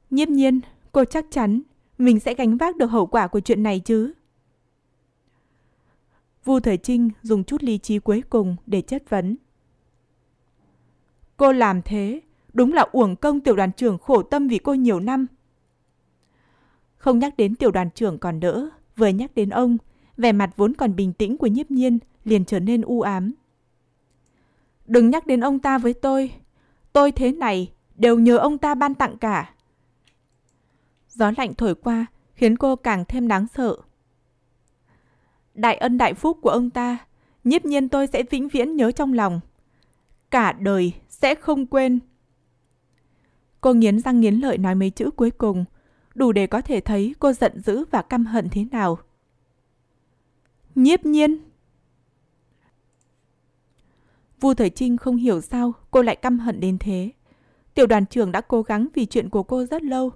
Nhiếp nhiên, cô chắc chắn mình sẽ gánh vác được hậu quả của chuyện này chứ. Vu Thời Trinh dùng chút lý trí cuối cùng để chất vấn. Cô làm thế, đúng là uổng công tiểu đoàn trưởng khổ tâm vì cô nhiều năm. Không nhắc đến tiểu đoàn trưởng còn đỡ, vừa nhắc đến ông, vẻ mặt vốn còn bình tĩnh của nhiếp nhiên liền trở nên u ám. Đừng nhắc đến ông ta với tôi, tôi thế này đều nhờ ông ta ban tặng cả gió lạnh thổi qua khiến cô càng thêm đáng sợ. Đại ân đại phúc của ông ta, nhiếp nhiên tôi sẽ vĩnh viễn nhớ trong lòng. Cả đời sẽ không quên. Cô nghiến răng nghiến lợi nói mấy chữ cuối cùng, đủ để có thể thấy cô giận dữ và căm hận thế nào. Nhiếp nhiên! Vu Thời Trinh không hiểu sao cô lại căm hận đến thế. Tiểu đoàn trưởng đã cố gắng vì chuyện của cô rất lâu,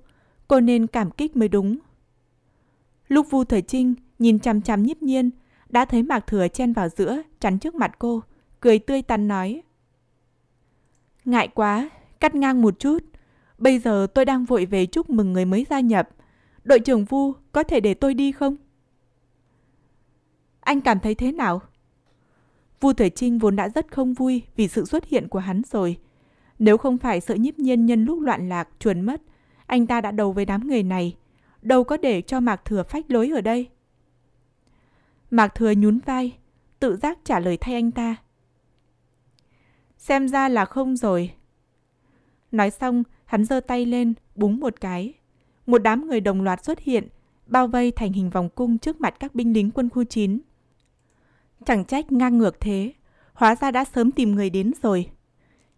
cô nên cảm kích mới đúng. Lúc Vu Thời Trinh nhìn chằm chằm nhiếp nhiên, đã thấy Mạc Thừa chen vào giữa, chắn trước mặt cô, cười tươi tắn nói. Ngại quá, cắt ngang một chút. Bây giờ tôi đang vội về chúc mừng người mới gia nhập. Đội trưởng Vu có thể để tôi đi không? Anh cảm thấy thế nào? Vu Thời Trinh vốn đã rất không vui vì sự xuất hiện của hắn rồi. Nếu không phải sợ nhiếp nhiên nhân lúc loạn lạc chuồn mất, anh ta đã đầu với đám người này. Đâu có để cho Mạc Thừa phách lối ở đây. Mạc Thừa nhún vai, tự giác trả lời thay anh ta. Xem ra là không rồi. Nói xong, hắn giơ tay lên, búng một cái. Một đám người đồng loạt xuất hiện, bao vây thành hình vòng cung trước mặt các binh lính quân khu 9. Chẳng trách ngang ngược thế, hóa ra đã sớm tìm người đến rồi.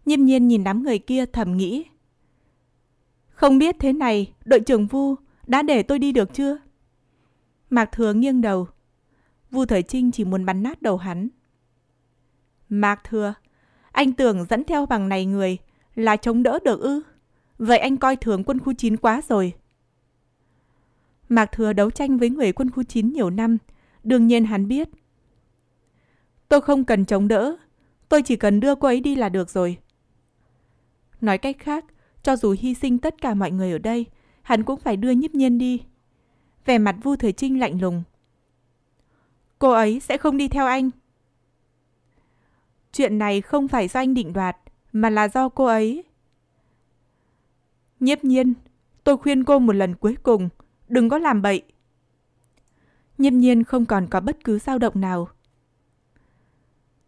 Nhiêm nhiên nhìn đám người kia thầm nghĩ. Không biết thế này, đội trưởng Vu đã để tôi đi được chưa? Mạc Thừa nghiêng đầu. Vu Thời Trinh chỉ muốn bắn nát đầu hắn. Mạc Thừa, anh tưởng dẫn theo bằng này người là chống đỡ được ư? Vậy anh coi thường quân khu 9 quá rồi. Mạc Thừa đấu tranh với người quân khu 9 nhiều năm, đương nhiên hắn biết. Tôi không cần chống đỡ, tôi chỉ cần đưa cô ấy đi là được rồi. Nói cách khác, cho dù hy sinh tất cả mọi người ở đây, hắn cũng phải đưa nhiếp nhiên đi. Vẻ mặt Vu thời Trinh lạnh lùng. Cô ấy sẽ không đi theo anh. Chuyện này không phải do anh định đoạt, mà là do cô ấy. Nhiếp nhiên, tôi khuyên cô một lần cuối cùng, đừng có làm bậy. Nhiếp nhiên không còn có bất cứ dao động nào.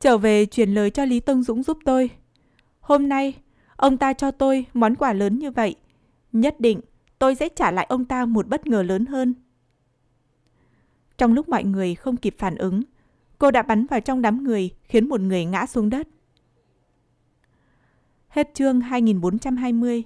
Trở về truyền lời cho Lý Tông Dũng giúp tôi. Hôm nay, Ông ta cho tôi món quà lớn như vậy. Nhất định tôi sẽ trả lại ông ta một bất ngờ lớn hơn. Trong lúc mọi người không kịp phản ứng, cô đã bắn vào trong đám người khiến một người ngã xuống đất. Hết chương 2420